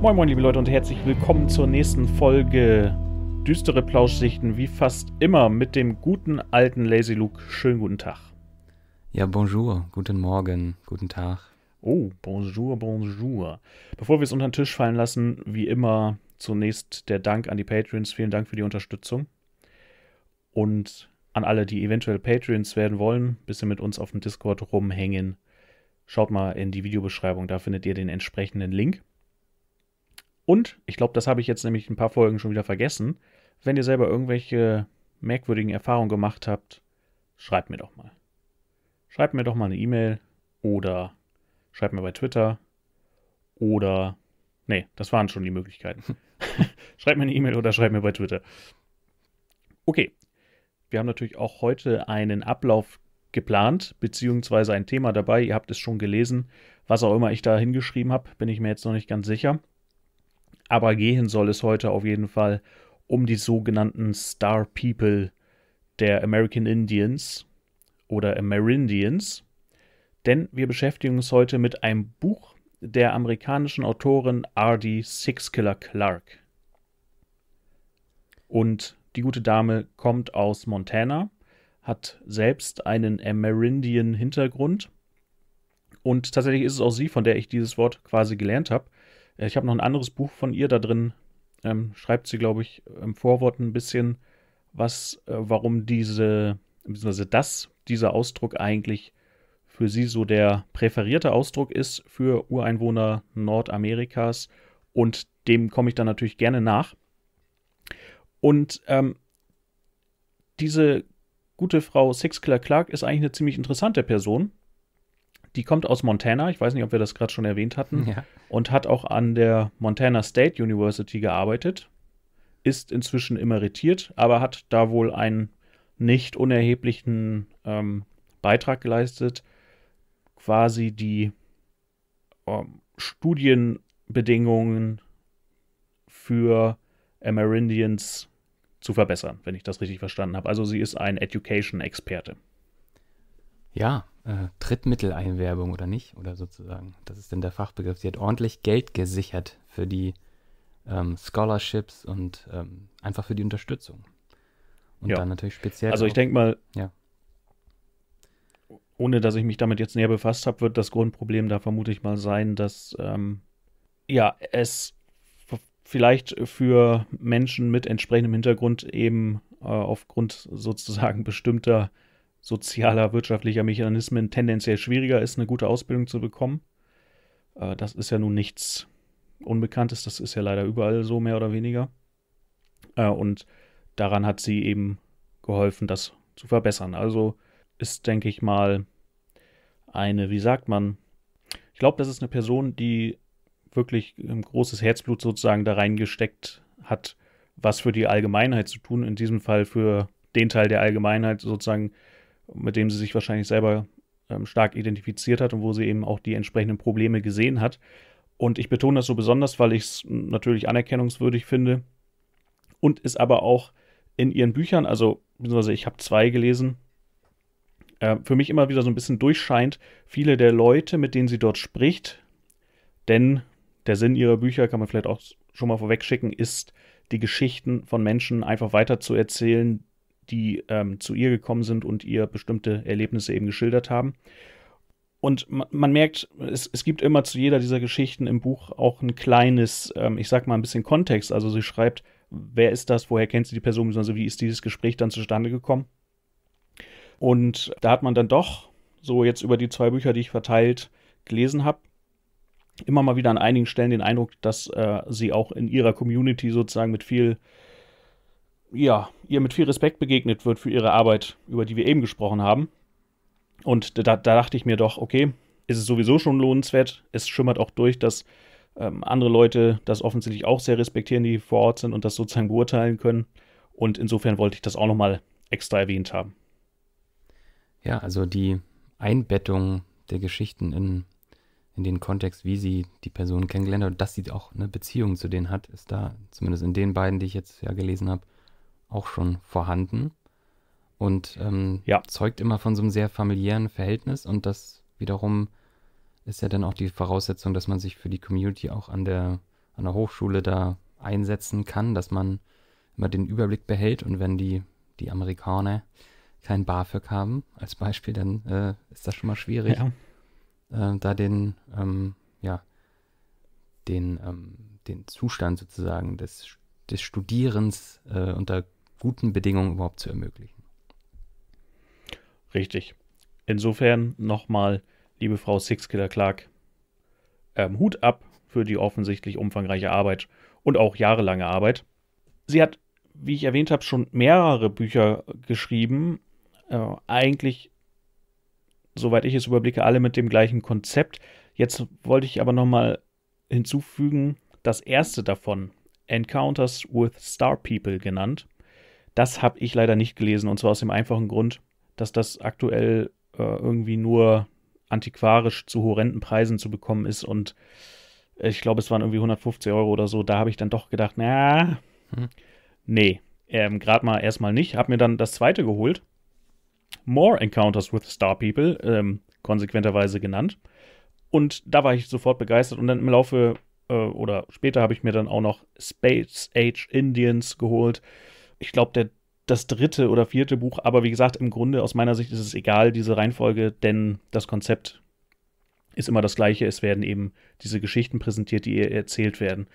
Moin moin liebe Leute und herzlich willkommen zur nächsten Folge Düstere Plauschsichten wie fast immer mit dem guten alten Lazy Luke. Schönen guten Tag. Ja, bonjour, guten Morgen, guten Tag. Oh, bonjour, bonjour. Bevor wir es unter den Tisch fallen lassen, wie immer zunächst der Dank an die Patreons. Vielen Dank für die Unterstützung. Und an alle, die eventuell Patreons werden wollen, bisschen mit uns auf dem Discord rumhängen. Schaut mal in die Videobeschreibung, da findet ihr den entsprechenden Link. Und ich glaube, das habe ich jetzt nämlich ein paar Folgen schon wieder vergessen. Wenn ihr selber irgendwelche merkwürdigen Erfahrungen gemacht habt, schreibt mir doch mal. Schreibt mir doch mal eine E-Mail oder schreibt mir bei Twitter oder. Nee, das waren schon die Möglichkeiten. schreibt mir eine E-Mail oder schreibt mir bei Twitter. Okay. Wir haben natürlich auch heute einen Ablauf geplant, beziehungsweise ein Thema dabei. Ihr habt es schon gelesen. Was auch immer ich da hingeschrieben habe, bin ich mir jetzt noch nicht ganz sicher. Aber gehen soll es heute auf jeden Fall um die sogenannten Star People der American Indians oder Amerindians. Denn wir beschäftigen uns heute mit einem Buch der amerikanischen Autorin R.D. Sixkiller Clark. Und die gute Dame kommt aus Montana, hat selbst einen Amerindian-Hintergrund. Und tatsächlich ist es auch sie, von der ich dieses Wort quasi gelernt habe. Äh, ich habe noch ein anderes Buch von ihr da drin. Ähm, schreibt sie, glaube ich, im Vorwort ein bisschen, was, äh, warum diese, beziehungsweise das, dieser Ausdruck eigentlich für sie so der präferierte Ausdruck ist für Ureinwohner Nordamerikas. Und dem komme ich dann natürlich gerne nach. Und ähm, diese gute Frau Sixclair Clark ist eigentlich eine ziemlich interessante Person, die kommt aus Montana, ich weiß nicht, ob wir das gerade schon erwähnt hatten, ja. und hat auch an der Montana State University gearbeitet, ist inzwischen emeritiert, aber hat da wohl einen nicht unerheblichen ähm, Beitrag geleistet, quasi die ähm, Studienbedingungen für Amerindians zu verbessern, wenn ich das richtig verstanden habe. Also sie ist ein Education-Experte. Ja, äh, Trittmitteleinwerbung oder nicht, oder sozusagen. Das ist denn der Fachbegriff. Sie hat ordentlich Geld gesichert für die ähm, Scholarships und ähm, einfach für die Unterstützung. Und ja. dann natürlich speziell. Also ich denke mal, ja. ohne dass ich mich damit jetzt näher befasst habe, wird das Grundproblem da vermute ich mal sein, dass ähm, ja, es vielleicht für Menschen mit entsprechendem Hintergrund eben äh, aufgrund sozusagen bestimmter sozialer, wirtschaftlicher Mechanismen tendenziell schwieriger ist, eine gute Ausbildung zu bekommen. Äh, das ist ja nun nichts Unbekanntes, das ist ja leider überall so, mehr oder weniger. Äh, und daran hat sie eben geholfen, das zu verbessern. Also ist, denke ich mal, eine, wie sagt man, ich glaube, das ist eine Person, die wirklich ein ähm, großes Herzblut sozusagen da reingesteckt hat, was für die Allgemeinheit zu tun, in diesem Fall für den Teil der Allgemeinheit sozusagen, mit dem sie sich wahrscheinlich selber ähm, stark identifiziert hat und wo sie eben auch die entsprechenden Probleme gesehen hat. Und ich betone das so besonders, weil ich es natürlich anerkennungswürdig finde und es aber auch in ihren Büchern, also beziehungsweise ich habe zwei gelesen, äh, für mich immer wieder so ein bisschen durchscheint, viele der Leute, mit denen sie dort spricht, denn der Sinn ihrer Bücher, kann man vielleicht auch schon mal vorweg schicken, ist, die Geschichten von Menschen einfach weiterzuerzählen, die ähm, zu ihr gekommen sind und ihr bestimmte Erlebnisse eben geschildert haben. Und man, merkt, es, es, gibt immer zu jeder dieser Geschichten im Buch auch ein kleines, ähm, ich sag mal ein bisschen Kontext. Also sie schreibt, wer ist das, woher kennt sie die Person, also wie ist dieses Gespräch dann zustande gekommen. Und da hat man dann doch, so jetzt über die zwei Bücher, die ich verteilt gelesen habe, immer mal wieder an einigen Stellen den Eindruck, dass äh, sie auch in ihrer Community sozusagen mit viel ja, ihr mit viel Respekt begegnet wird für ihre Arbeit, über die wir eben gesprochen haben. Und da, da dachte ich mir doch, okay, ist es sowieso schon lohnenswert. Es schimmert auch durch, dass ähm, andere Leute das offensichtlich auch sehr respektieren, die vor Ort sind und das sozusagen beurteilen können. Und insofern wollte ich das auch nochmal extra erwähnt haben. Ja, also die Einbettung der Geschichten in, in den Kontext, wie sie die Person kennengelernt hat, dass sie auch eine Beziehung zu denen hat, ist da, zumindest in den beiden, die ich jetzt ja gelesen habe, auch schon vorhanden und ähm, ja. zeugt immer von so einem sehr familiären Verhältnis und das wiederum ist ja dann auch die Voraussetzung, dass man sich für die Community auch an der, an der Hochschule da einsetzen kann, dass man immer den Überblick behält und wenn die, die Amerikaner kein BAföG haben, als Beispiel, dann äh, ist das schon mal schwierig, ja. äh, da den, ähm, ja, den, ähm, den Zustand sozusagen des, des Studierens äh, unter guten Bedingungen überhaupt zu ermöglichen. Richtig. Insofern nochmal, liebe Frau Sixkiller Clark, ähm, Hut ab für die offensichtlich umfangreiche Arbeit und auch jahrelange Arbeit. Sie hat, wie ich erwähnt habe, schon mehrere Bücher geschrieben. Äh, eigentlich, soweit ich es überblicke, alle mit dem gleichen Konzept. Jetzt wollte ich aber nochmal hinzufügen, das erste davon, Encounters with Star People genannt, das habe ich leider nicht gelesen und zwar aus dem einfachen Grund, dass das aktuell äh, irgendwie nur antiquarisch zu horrenden Preisen zu bekommen ist und äh, ich glaube, es waren irgendwie 150 Euro oder so. Da habe ich dann doch gedacht, na, hm. nee, ähm, gerade mal erstmal nicht. Habe mir dann das zweite geholt. More Encounters with Star People, ähm, konsequenterweise genannt. Und da war ich sofort begeistert. Und dann im Laufe äh, oder später habe ich mir dann auch noch Space Age Indians geholt ich glaube, der das dritte oder vierte Buch, aber wie gesagt, im Grunde aus meiner Sicht ist es egal, diese Reihenfolge, denn das Konzept ist immer das gleiche. Es werden eben diese Geschichten präsentiert, die ihr erzählt werden.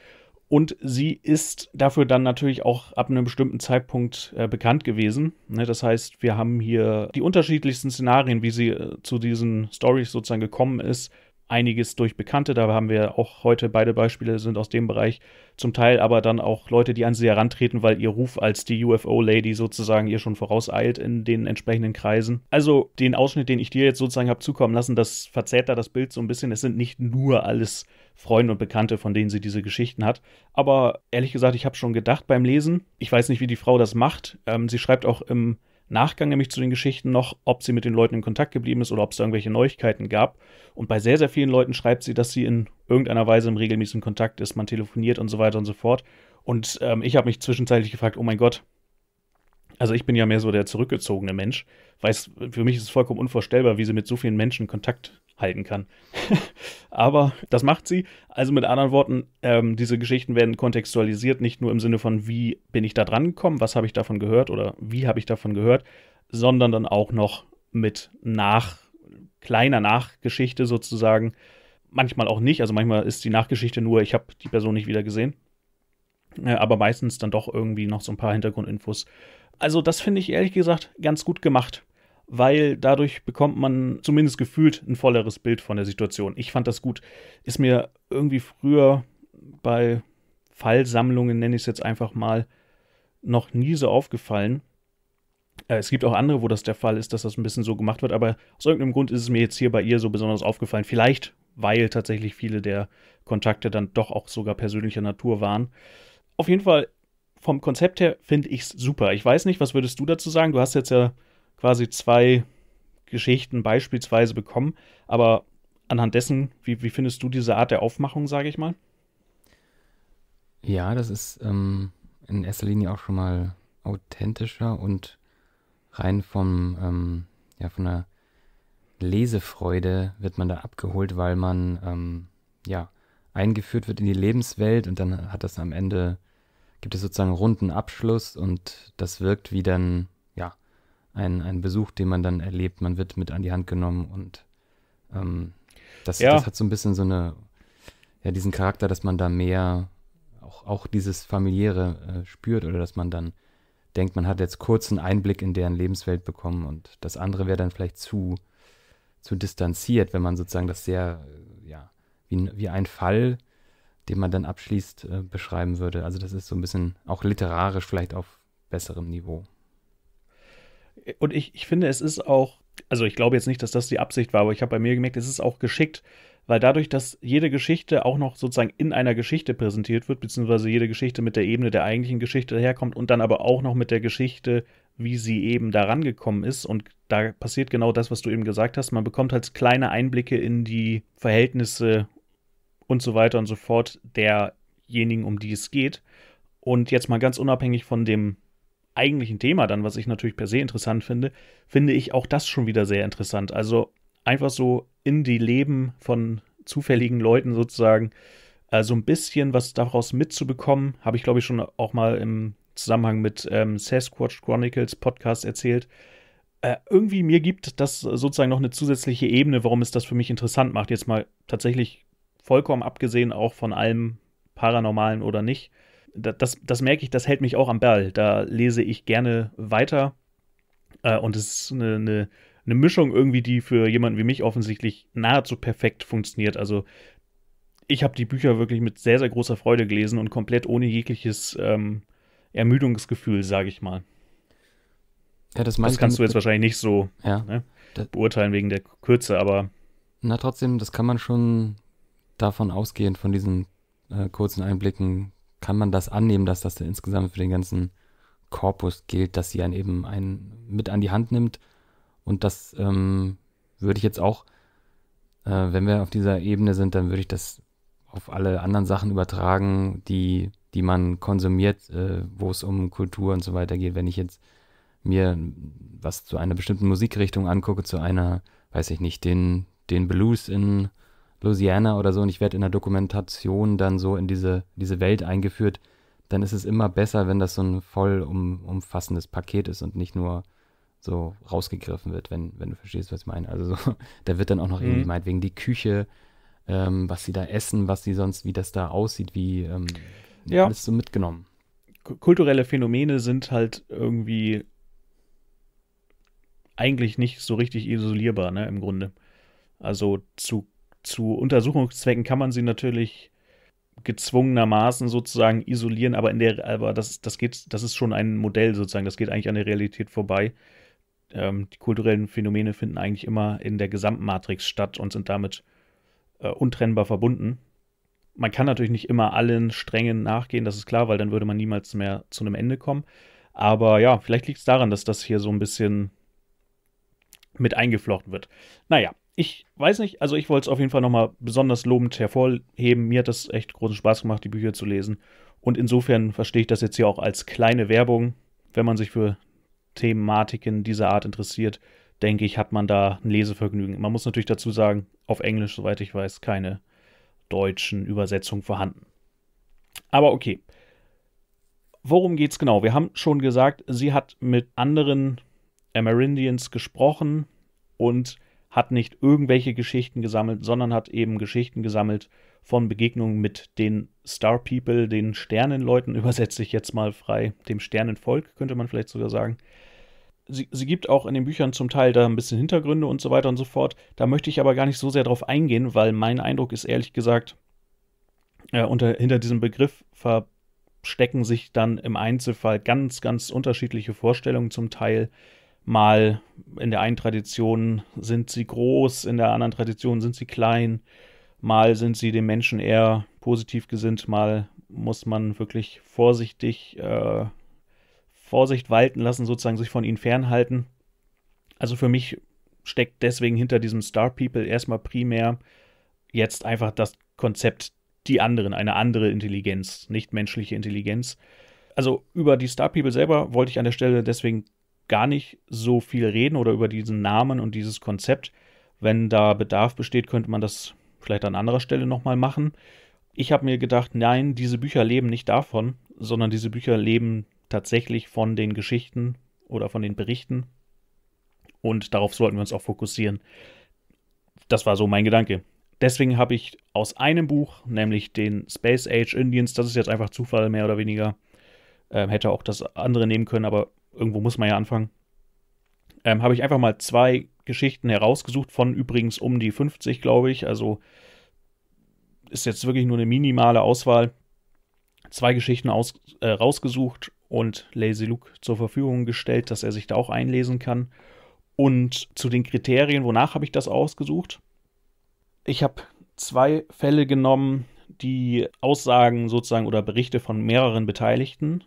Und sie ist dafür dann natürlich auch ab einem bestimmten Zeitpunkt äh, bekannt gewesen. Ne, das heißt, wir haben hier die unterschiedlichsten Szenarien, wie sie äh, zu diesen Stories sozusagen gekommen ist einiges durch Bekannte. Da haben wir auch heute beide Beispiele sind aus dem Bereich zum Teil, aber dann auch Leute, die an sie herantreten, weil ihr Ruf als die UFO-Lady sozusagen ihr schon vorauseilt in den entsprechenden Kreisen. Also den Ausschnitt, den ich dir jetzt sozusagen habe zukommen lassen, das verzerrt da das Bild so ein bisschen. Es sind nicht nur alles Freunde und Bekannte, von denen sie diese Geschichten hat. Aber ehrlich gesagt, ich habe schon gedacht beim Lesen, ich weiß nicht, wie die Frau das macht. Ähm, sie schreibt auch im Nachgang nämlich zu den Geschichten noch, ob sie mit den Leuten in Kontakt geblieben ist oder ob es da irgendwelche Neuigkeiten gab. Und bei sehr, sehr vielen Leuten schreibt sie, dass sie in irgendeiner Weise im regelmäßigen Kontakt ist, man telefoniert und so weiter und so fort. Und ähm, ich habe mich zwischenzeitlich gefragt, oh mein Gott, also ich bin ja mehr so der zurückgezogene Mensch, weiß, für mich ist es vollkommen unvorstellbar, wie sie mit so vielen Menschen Kontakt halten kann. Aber das macht sie. Also mit anderen Worten, ähm, diese Geschichten werden kontextualisiert, nicht nur im Sinne von, wie bin ich da dran gekommen, was habe ich davon gehört oder wie habe ich davon gehört, sondern dann auch noch mit nach, kleiner Nachgeschichte sozusagen. Manchmal auch nicht, also manchmal ist die Nachgeschichte nur, ich habe die Person nicht wieder gesehen. Äh, aber meistens dann doch irgendwie noch so ein paar Hintergrundinfos. Also das finde ich ehrlich gesagt ganz gut gemacht weil dadurch bekommt man zumindest gefühlt ein volleres Bild von der Situation. Ich fand das gut. Ist mir irgendwie früher bei Fallsammlungen, nenne ich es jetzt einfach mal, noch nie so aufgefallen. Äh, es gibt auch andere, wo das der Fall ist, dass das ein bisschen so gemacht wird, aber aus irgendeinem Grund ist es mir jetzt hier bei ihr so besonders aufgefallen. Vielleicht, weil tatsächlich viele der Kontakte dann doch auch sogar persönlicher Natur waren. Auf jeden Fall, vom Konzept her finde ich es super. Ich weiß nicht, was würdest du dazu sagen? Du hast jetzt ja quasi zwei Geschichten beispielsweise bekommen. Aber anhand dessen, wie, wie findest du diese Art der Aufmachung, sage ich mal? Ja, das ist ähm, in erster Linie auch schon mal authentischer und rein vom, ähm, ja, von der Lesefreude wird man da abgeholt, weil man ähm, ja eingeführt wird in die Lebenswelt und dann hat das am Ende, gibt es sozusagen einen runden Abschluss und das wirkt wie dann ein, ein Besuch, den man dann erlebt. Man wird mit an die Hand genommen und ähm, das, ja. das hat so ein bisschen so eine, ja, diesen Charakter, dass man da mehr auch, auch dieses familiäre äh, spürt oder dass man dann denkt, man hat jetzt kurzen Einblick in deren Lebenswelt bekommen und das andere wäre dann vielleicht zu, zu distanziert, wenn man sozusagen das sehr, äh, ja, wie, wie ein Fall, den man dann abschließt, äh, beschreiben würde. Also das ist so ein bisschen auch literarisch vielleicht auf besserem Niveau. Und ich, ich finde, es ist auch, also ich glaube jetzt nicht, dass das die Absicht war, aber ich habe bei mir gemerkt, es ist auch geschickt, weil dadurch, dass jede Geschichte auch noch sozusagen in einer Geschichte präsentiert wird, beziehungsweise jede Geschichte mit der Ebene der eigentlichen Geschichte herkommt und dann aber auch noch mit der Geschichte, wie sie eben da rangekommen ist. Und da passiert genau das, was du eben gesagt hast. Man bekommt halt kleine Einblicke in die Verhältnisse und so weiter und so fort derjenigen, um die es geht. Und jetzt mal ganz unabhängig von dem eigentlichen Thema dann, was ich natürlich per se interessant finde, finde ich auch das schon wieder sehr interessant. Also einfach so in die Leben von zufälligen Leuten sozusagen äh, so ein bisschen was daraus mitzubekommen, habe ich glaube ich schon auch mal im Zusammenhang mit ähm, Sasquatch Chronicles Podcast erzählt. Äh, irgendwie mir gibt das sozusagen noch eine zusätzliche Ebene, warum es das für mich interessant macht. Jetzt mal tatsächlich vollkommen abgesehen auch von allem Paranormalen oder nicht das, das merke ich, das hält mich auch am Ball. Da lese ich gerne weiter. Äh, und es ist eine, eine, eine, Mischung irgendwie, die für jemanden wie mich offensichtlich nahezu perfekt funktioniert. Also ich habe die Bücher wirklich mit sehr, sehr großer Freude gelesen und komplett ohne jegliches ähm, Ermüdungsgefühl, sage ich mal. Ja, das, das kannst du jetzt wahrscheinlich nicht so ja, ne, beurteilen wegen der Kürze, aber. Na, trotzdem, das kann man schon davon ausgehen, von diesen äh, kurzen Einblicken, kann man das annehmen, dass das insgesamt für den ganzen Korpus gilt, dass sie einen eben einen mit an die Hand nimmt. Und das ähm, würde ich jetzt auch, äh, wenn wir auf dieser Ebene sind, dann würde ich das auf alle anderen Sachen übertragen, die, die man konsumiert, äh, wo es um Kultur und so weiter geht. Wenn ich jetzt mir was zu einer bestimmten Musikrichtung angucke, zu einer, weiß ich nicht, den, den Blues in Louisiana oder so und ich werde in der Dokumentation dann so in diese, diese Welt eingeführt, dann ist es immer besser, wenn das so ein voll um, umfassendes Paket ist und nicht nur so rausgegriffen wird, wenn, wenn du verstehst, was ich meine. Also so, da wird dann auch noch mhm. irgendwie meinetwegen die Küche, ähm, was sie da essen, was sie sonst, wie das da aussieht, wie ähm, ja. alles so mitgenommen. Kulturelle Phänomene sind halt irgendwie eigentlich nicht so richtig isolierbar, ne, im Grunde. Also zu zu Untersuchungszwecken kann man sie natürlich gezwungenermaßen sozusagen isolieren, aber in der, aber das, das geht, das ist schon ein Modell sozusagen, das geht eigentlich an der Realität vorbei. Ähm, die kulturellen Phänomene finden eigentlich immer in der gesamten Matrix statt und sind damit äh, untrennbar verbunden. Man kann natürlich nicht immer allen Strängen nachgehen, das ist klar, weil dann würde man niemals mehr zu einem Ende kommen. Aber ja, vielleicht liegt es daran, dass das hier so ein bisschen mit eingeflochten wird. Naja, ich weiß nicht, also ich wollte es auf jeden Fall nochmal besonders lobend hervorheben. Mir hat das echt großen Spaß gemacht, die Bücher zu lesen. Und insofern verstehe ich das jetzt hier auch als kleine Werbung. Wenn man sich für Thematiken dieser Art interessiert, denke ich, hat man da ein Lesevergnügen. Man muss natürlich dazu sagen, auf Englisch, soweit ich weiß, keine deutschen Übersetzungen vorhanden. Aber okay. Worum geht's genau? Wir haben schon gesagt, sie hat mit anderen Amerindians gesprochen und hat nicht irgendwelche Geschichten gesammelt, sondern hat eben Geschichten gesammelt von Begegnungen mit den Star People, den Sternenleuten, übersetze ich jetzt mal frei, dem Sternenvolk könnte man vielleicht sogar sagen. Sie, sie, gibt auch in den Büchern zum Teil da ein bisschen Hintergründe und so weiter und so fort. Da möchte ich aber gar nicht so sehr drauf eingehen, weil mein Eindruck ist ehrlich gesagt, äh, unter, hinter diesem Begriff verstecken sich dann im Einzelfall ganz, ganz unterschiedliche Vorstellungen zum Teil mal in der einen Tradition sind sie groß, in der anderen Tradition sind sie klein, mal sind sie dem Menschen eher positiv gesinnt, mal muss man wirklich vorsichtig äh, Vorsicht walten lassen, sozusagen sich von ihnen fernhalten. Also für mich steckt deswegen hinter diesem Star People erstmal primär jetzt einfach das Konzept die anderen, eine andere Intelligenz, nicht menschliche Intelligenz. Also über die Star People selber wollte ich an der Stelle deswegen gar nicht so viel reden oder über diesen Namen und dieses Konzept. Wenn da Bedarf besteht, könnte man das vielleicht an anderer Stelle nochmal machen. Ich habe mir gedacht, nein, diese Bücher leben nicht davon, sondern diese Bücher leben tatsächlich von den Geschichten oder von den Berichten. Und darauf sollten wir uns auch fokussieren. Das war so mein Gedanke. Deswegen habe ich aus einem Buch, nämlich den Space Age Indians, das ist jetzt einfach Zufall mehr oder weniger, äh, hätte auch das andere nehmen können, aber irgendwo muss man ja anfangen, ähm, habe ich einfach mal zwei Geschichten herausgesucht, von übrigens um die 50, glaube ich. Also ist jetzt wirklich nur eine minimale Auswahl. Zwei Geschichten aus, äh, rausgesucht und Lazy Luke zur Verfügung gestellt, dass er sich da auch einlesen kann. Und zu den Kriterien, wonach habe ich das ausgesucht? Ich habe zwei Fälle genommen, die Aussagen sozusagen oder Berichte von mehreren Beteiligten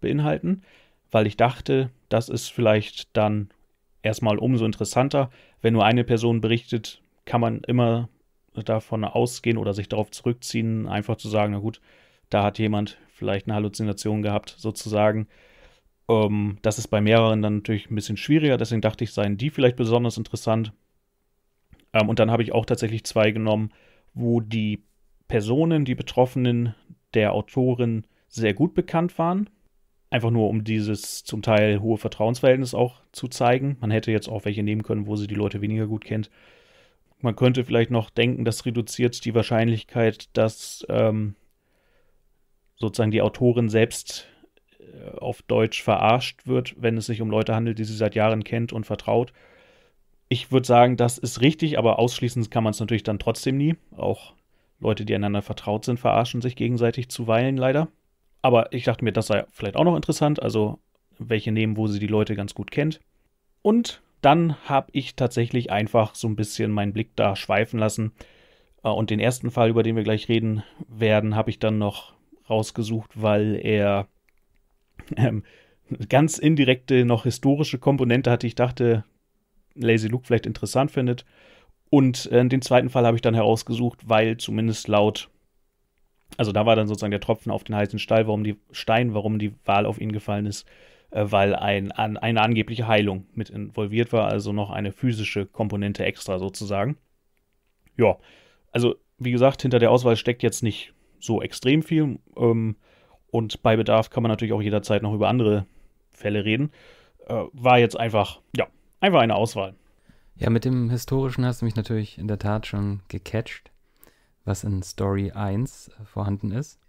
beinhalten weil ich dachte, das ist vielleicht dann erstmal umso interessanter. Wenn nur eine Person berichtet, kann man immer davon ausgehen oder sich darauf zurückziehen, einfach zu sagen, na gut, da hat jemand vielleicht eine Halluzination gehabt, sozusagen. Ähm, das ist bei mehreren dann natürlich ein bisschen schwieriger, deswegen dachte ich, seien die vielleicht besonders interessant. Ähm, und dann habe ich auch tatsächlich zwei genommen, wo die Personen, die Betroffenen der Autorin sehr gut bekannt waren. Einfach nur, um dieses zum Teil hohe Vertrauensverhältnis auch zu zeigen. Man hätte jetzt auch welche nehmen können, wo sie die Leute weniger gut kennt. Man könnte vielleicht noch denken, das reduziert die Wahrscheinlichkeit, dass ähm, sozusagen die Autorin selbst äh, auf Deutsch verarscht wird, wenn es sich um Leute handelt, die sie seit Jahren kennt und vertraut. Ich würde sagen, das ist richtig, aber ausschließend kann man es natürlich dann trotzdem nie. Auch Leute, die einander vertraut sind, verarschen sich gegenseitig zuweilen leider. Aber ich dachte mir, das sei vielleicht auch noch interessant. Also welche nehmen, wo sie die Leute ganz gut kennt. Und dann habe ich tatsächlich einfach so ein bisschen meinen Blick da schweifen lassen. Äh, und den ersten Fall, über den wir gleich reden werden, habe ich dann noch rausgesucht, weil er ähm, ganz indirekte, noch historische Komponente hatte. Ich dachte, Lazy Luke vielleicht interessant findet. Und äh, den zweiten Fall habe ich dann herausgesucht, weil zumindest laut also da war dann sozusagen der Tropfen auf den heißen Stein, warum die, Stein, warum die Wahl auf ihn gefallen ist, äh, weil ein, an, eine angebliche Heilung mit involviert war, also noch eine physische Komponente extra sozusagen. Ja, also wie gesagt, hinter der Auswahl steckt jetzt nicht so extrem viel. Ähm, und bei Bedarf kann man natürlich auch jederzeit noch über andere Fälle reden. Äh, war jetzt einfach, ja, einfach eine Auswahl. Ja, mit dem Historischen hast du mich natürlich in der Tat schon gecatcht was in Story 1 äh, vorhanden ist.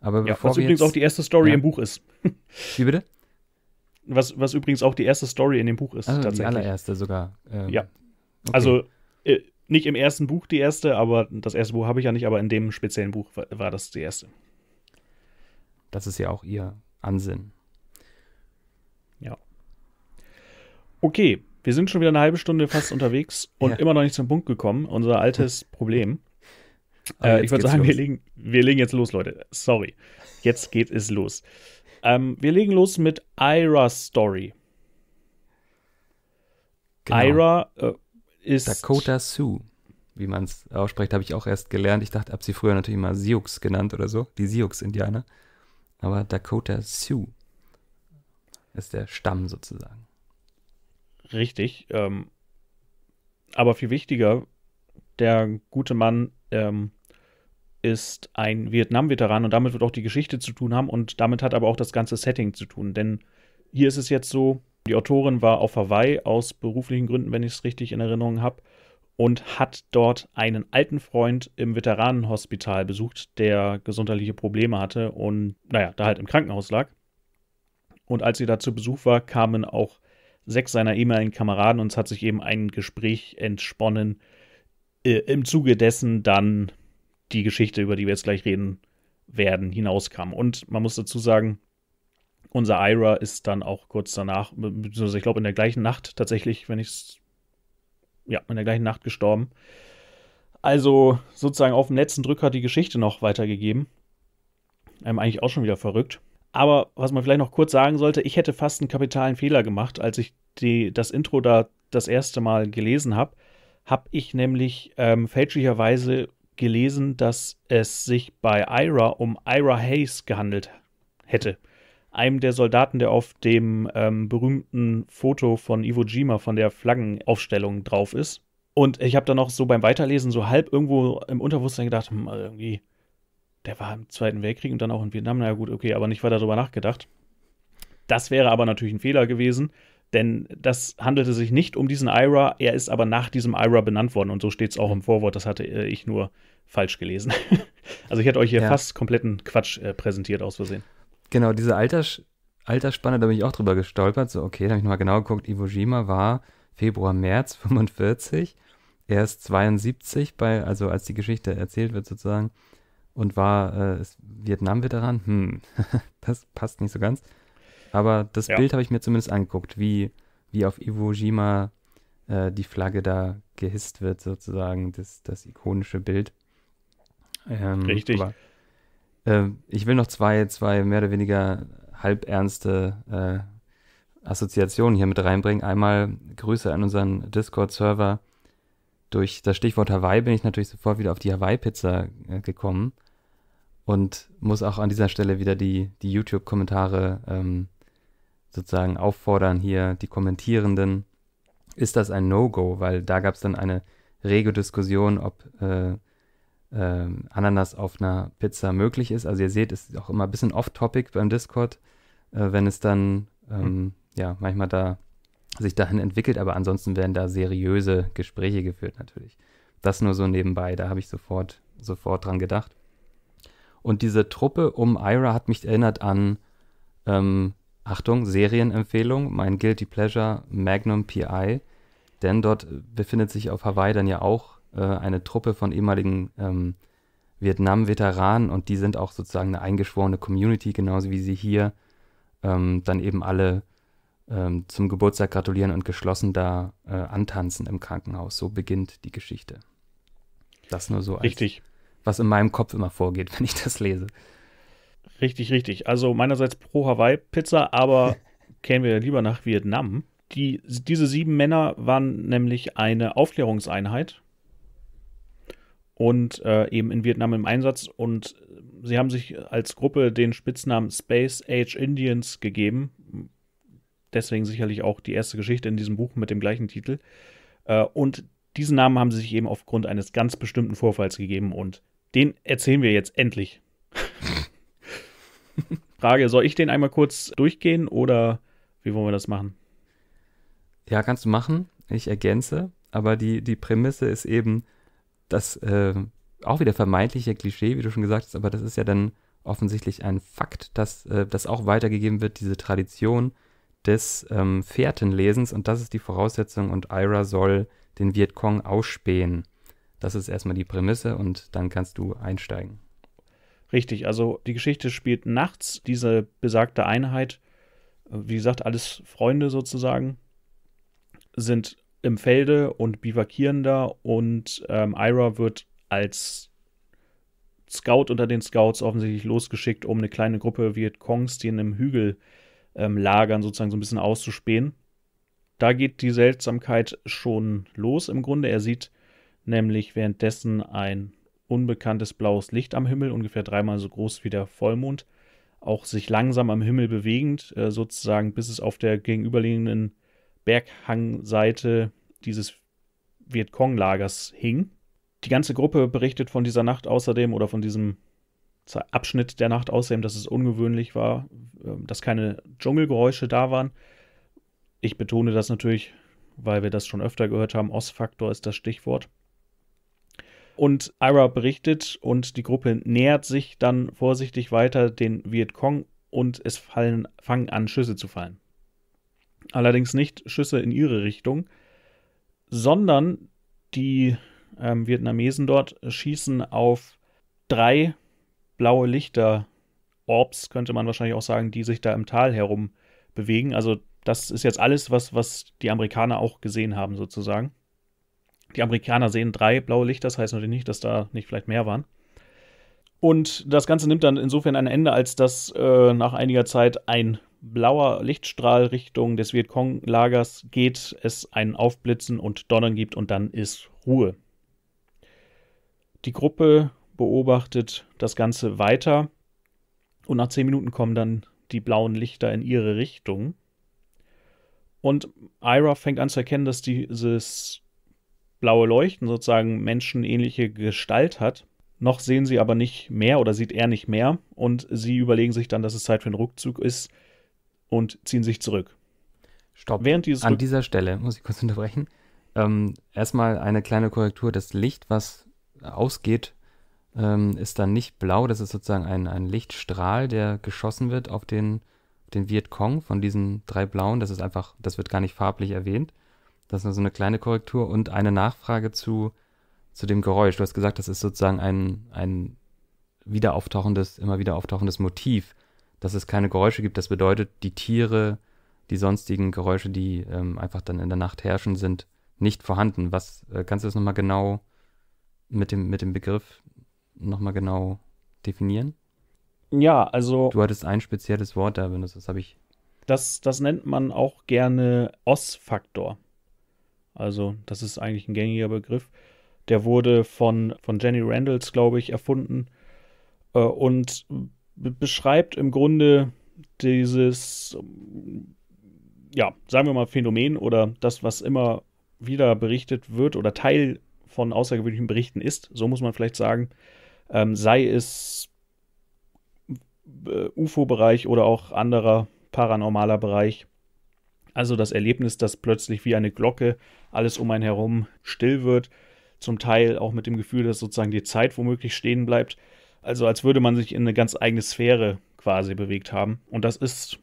Aber ja, was wir übrigens jetzt, auch die erste Story ja. im Buch ist. Wie bitte? Was, was übrigens auch die erste Story in dem Buch ist, also tatsächlich. Die allererste sogar. Ähm, ja. Okay. Also äh, nicht im ersten Buch die erste, aber das erste Buch habe ich ja nicht, aber in dem speziellen Buch war, war das die erste. Das ist ja auch ihr Ansinn. Ja. Okay, wir sind schon wieder eine halbe Stunde fast unterwegs und ja. immer noch nicht zum Punkt gekommen. Unser altes Problem. Äh, ich würde sagen, wir legen, wir legen jetzt los, Leute. Sorry. Jetzt geht es los. Ähm, wir legen los mit Ira's Story. Genau. Ira äh, ist. Dakota Sue, wie man es ausspricht, habe ich auch erst gelernt. Ich dachte, habe sie früher natürlich mal Sioux genannt oder so, die Sioux-Indianer. Aber Dakota Sue ist der Stamm sozusagen. Richtig. Ähm, aber viel wichtiger, der gute Mann ähm, ist ein Vietnam-Veteran und damit wird auch die Geschichte zu tun haben und damit hat aber auch das ganze Setting zu tun. Denn hier ist es jetzt so, die Autorin war auf Hawaii aus beruflichen Gründen, wenn ich es richtig in Erinnerung habe, und hat dort einen alten Freund im Veteranenhospital besucht, der gesundheitliche Probleme hatte und naja, da halt im Krankenhaus lag. Und als sie da zu Besuch war, kamen auch sechs seiner ehemaligen Kameraden und es hat sich eben ein Gespräch entsponnen, äh, im Zuge dessen dann die Geschichte, über die wir jetzt gleich reden werden, hinauskam. Und man muss dazu sagen, unser Ira ist dann auch kurz danach, beziehungsweise ich glaube in der gleichen Nacht tatsächlich, wenn ich es, ja, in der gleichen Nacht gestorben. Also sozusagen auf dem letzten Drücker die Geschichte noch weitergegeben. Ähm, eigentlich auch schon wieder verrückt. Aber was man vielleicht noch kurz sagen sollte, ich hätte fast einen kapitalen Fehler gemacht, als ich die, das Intro da das erste Mal gelesen habe, habe ich nämlich ähm, fälschlicherweise gelesen, dass es sich bei Ira um Ira Hayes gehandelt hätte. Einem der Soldaten, der auf dem ähm, berühmten Foto von Iwo Jima von der Flaggenaufstellung drauf ist. Und ich habe dann auch so beim Weiterlesen so halb irgendwo im Unterwusstsein gedacht, hm, also irgendwie, der war im Zweiten Weltkrieg und dann auch in Vietnam. Na gut, okay, aber nicht weiter darüber nachgedacht. Das wäre aber natürlich ein Fehler gewesen. Denn das handelte sich nicht um diesen IRA, er ist aber nach diesem IRA benannt worden und so steht es auch im mhm. Vorwort, das hatte äh, ich nur falsch gelesen. also ich hätte euch hier ja. fast kompletten Quatsch äh, präsentiert aus Versehen. Genau, diese Alters Altersspanne, da bin ich auch drüber gestolpert. So, okay, da habe ich nochmal genau geguckt. Iwo Jima war Februar, März 45. Er ist 72, bei, also als die Geschichte erzählt wird sozusagen. Und war äh, Vietnam-Veteran. Hm, das passt nicht so ganz. Aber das ja. Bild habe ich mir zumindest angeguckt, wie, wie auf Iwo Jima äh, die Flagge da gehisst wird, sozusagen, das, das ikonische Bild. Ähm, Richtig. Aber, äh, ich will noch zwei, zwei mehr oder weniger halbernste äh, Assoziationen hier mit reinbringen. Einmal Grüße an unseren Discord-Server. Durch das Stichwort Hawaii bin ich natürlich sofort wieder auf die Hawaii-Pizza äh, gekommen und muss auch an dieser Stelle wieder die, die YouTube-Kommentare ähm, sozusagen auffordern hier die Kommentierenden, ist das ein No-Go? Weil da gab es dann eine rege Diskussion, ob äh, äh, Ananas auf einer Pizza möglich ist. Also ihr seht, es ist auch immer ein bisschen off-topic beim Discord, äh, wenn es dann ähm, mhm. ja manchmal da sich dahin entwickelt, aber ansonsten werden da seriöse Gespräche geführt natürlich. Das nur so nebenbei, da habe ich sofort, sofort dran gedacht. Und diese Truppe um Ira hat mich erinnert an ähm, Achtung, Serienempfehlung, mein Guilty Pleasure Magnum PI, denn dort befindet sich auf Hawaii dann ja auch äh, eine Truppe von ehemaligen ähm, Vietnam-Veteranen und die sind auch sozusagen eine eingeschworene Community, genauso wie sie hier ähm, dann eben alle ähm, zum Geburtstag gratulieren und geschlossen da äh, antanzen im Krankenhaus. So beginnt die Geschichte. Das nur so als, Richtig. was in meinem Kopf immer vorgeht, wenn ich das lese. Richtig, richtig. Also meinerseits pro Hawaii-Pizza, aber kämen wir lieber nach Vietnam. Die, diese sieben Männer waren nämlich eine Aufklärungseinheit und äh, eben in Vietnam im Einsatz. Und sie haben sich als Gruppe den Spitznamen Space Age Indians gegeben. Deswegen sicherlich auch die erste Geschichte in diesem Buch mit dem gleichen Titel. Äh, und diesen Namen haben sie sich eben aufgrund eines ganz bestimmten Vorfalls gegeben und den erzählen wir jetzt endlich. Frage, soll ich den einmal kurz durchgehen oder wie wollen wir das machen? Ja, kannst du machen. Ich ergänze. Aber die, die Prämisse ist eben, dass äh, auch wieder vermeintliche Klischee, wie du schon gesagt hast, aber das ist ja dann offensichtlich ein Fakt, dass äh, das auch weitergegeben wird, diese Tradition des ähm, Fährtenlesens. Und das ist die Voraussetzung. Und Ira soll den Vietcong ausspähen. Das ist erstmal die Prämisse und dann kannst du einsteigen. Richtig, also die Geschichte spielt nachts, diese besagte Einheit, wie gesagt, alles Freunde sozusagen, sind im Felde und bivakieren da und ähm, Ira wird als Scout unter den Scouts offensichtlich losgeschickt, um eine kleine Gruppe Vietcongs, die in einem Hügel ähm, lagern, sozusagen so ein bisschen auszuspähen. Da geht die Seltsamkeit schon los im Grunde. Er sieht nämlich währenddessen ein unbekanntes blaues Licht am Himmel, ungefähr dreimal so groß wie der Vollmond, auch sich langsam am Himmel bewegend, äh, sozusagen bis es auf der gegenüberliegenden Berghangseite dieses Vietcong-Lagers hing. Die ganze Gruppe berichtet von dieser Nacht außerdem oder von diesem Abschnitt der Nacht außerdem, dass es ungewöhnlich war, ähm, dass keine Dschungelgeräusche da waren. Ich betone das natürlich, weil wir das schon öfter gehört haben. Ostfaktor ist das Stichwort. Und Ira berichtet und die Gruppe nähert sich dann vorsichtig weiter den Vietcong und es fallen, fangen an, Schüsse zu fallen. Allerdings nicht Schüsse in ihre Richtung, sondern die ähm, Vietnamesen dort schießen auf drei blaue Lichter, Orbs könnte man wahrscheinlich auch sagen, die sich da im Tal herum bewegen. Also das ist jetzt alles, was, was die Amerikaner auch gesehen haben sozusagen. Die Amerikaner sehen drei blaue Lichter, das heißt natürlich nicht, dass da nicht vielleicht mehr waren. Und das Ganze nimmt dann insofern ein Ende, als dass äh, nach einiger Zeit ein blauer Lichtstrahl Richtung des Vietcong-Lagers geht, es ein Aufblitzen und Donnern gibt und dann ist Ruhe. Die Gruppe beobachtet das Ganze weiter und nach zehn Minuten kommen dann die blauen Lichter in ihre Richtung. Und Ira fängt an zu erkennen, dass dieses blaue Leuchten sozusagen menschenähnliche Gestalt hat. Noch sehen sie aber nicht mehr oder sieht er nicht mehr und sie überlegen sich dann, dass es Zeit für einen Rückzug ist und ziehen sich zurück. Stopp. Während dieses An dieser Stelle muss ich kurz unterbrechen. Ähm, erstmal eine kleine Korrektur. Das Licht, was ausgeht, ähm, ist dann nicht blau. Das ist sozusagen ein, ein Lichtstrahl, der geschossen wird auf den, den Viet Cong von diesen drei Blauen. Das ist einfach, das wird gar nicht farblich erwähnt. Das ist nur so eine kleine Korrektur und eine Nachfrage zu, zu dem Geräusch. Du hast gesagt, das ist sozusagen ein, ein wieder auftauchendes, immer wieder auftauchendes Motiv, dass es keine Geräusche gibt. Das bedeutet, die Tiere, die sonstigen Geräusche, die ähm, einfach dann in der Nacht herrschen, sind nicht vorhanden. Was äh, kannst du das nochmal genau mit dem, mit dem Begriff nochmal genau definieren? Ja, also. Du hattest ein spezielles Wort da wenn benutzt, das habe ich. Das, das nennt man auch gerne Os-Faktor. Also das ist eigentlich ein gängiger Begriff. Der wurde von, von Jenny Randalls, glaube ich, erfunden äh, und beschreibt im Grunde dieses, ja, sagen wir mal, Phänomen oder das, was immer wieder berichtet wird oder Teil von außergewöhnlichen Berichten ist, so muss man vielleicht sagen, ähm, sei es äh, UFO-Bereich oder auch anderer paranormaler Bereich. Also das Erlebnis, dass plötzlich wie eine Glocke alles um einen herum still wird, zum Teil auch mit dem Gefühl, dass sozusagen die Zeit womöglich stehen bleibt. Also als würde man sich in eine ganz eigene Sphäre quasi bewegt haben. Und das ist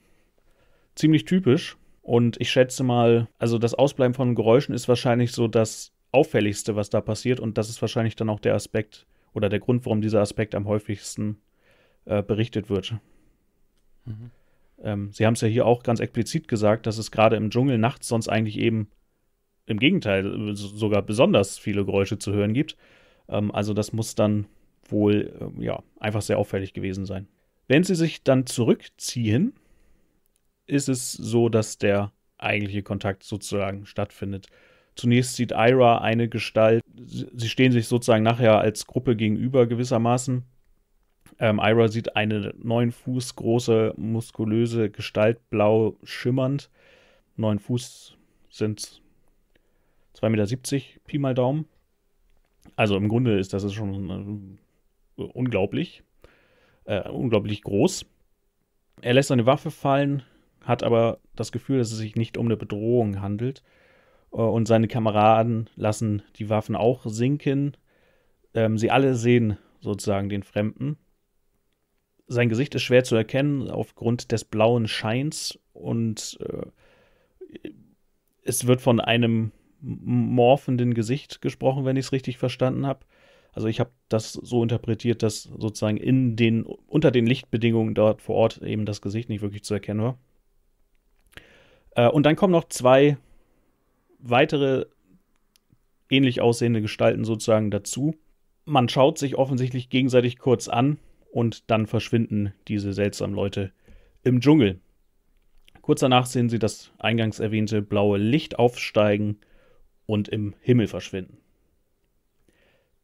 ziemlich typisch. Und ich schätze mal, also das Ausbleiben von Geräuschen ist wahrscheinlich so das Auffälligste, was da passiert. Und das ist wahrscheinlich dann auch der Aspekt oder der Grund, warum dieser Aspekt am häufigsten äh, berichtet wird. Mhm. Ähm, Sie haben es ja hier auch ganz explizit gesagt, dass es gerade im Dschungel nachts sonst eigentlich eben im Gegenteil äh, sogar besonders viele Geräusche zu hören gibt. Ähm, also das muss dann wohl äh, ja, einfach sehr auffällig gewesen sein. Wenn Sie sich dann zurückziehen, ist es so, dass der eigentliche Kontakt sozusagen stattfindet. Zunächst sieht Ira eine Gestalt, sie stehen sich sozusagen nachher als Gruppe gegenüber gewissermaßen ähm, Ira sieht eine neun Fuß große, muskulöse Gestalt, blau schimmernd. Neun Fuß sind 2,70 Meter, Pi mal Daumen. Also im Grunde ist das schon äh, unglaublich, äh, unglaublich groß. Er lässt seine Waffe fallen, hat aber das Gefühl, dass es sich nicht um eine Bedrohung handelt. Äh, und seine Kameraden lassen die Waffen auch sinken. Ähm, sie alle sehen sozusagen den Fremden sein Gesicht ist schwer zu erkennen aufgrund des blauen Scheins und äh, es wird von einem morphenden Gesicht gesprochen, wenn ich es richtig verstanden habe. Also ich habe das so interpretiert, dass sozusagen in den, unter den Lichtbedingungen dort vor Ort eben das Gesicht nicht wirklich zu erkennen war. Äh, und dann kommen noch zwei weitere ähnlich aussehende Gestalten sozusagen dazu. Man schaut sich offensichtlich gegenseitig kurz an und dann verschwinden diese seltsamen Leute im Dschungel. Kurz danach sehen sie das eingangs erwähnte blaue Licht aufsteigen und im Himmel verschwinden.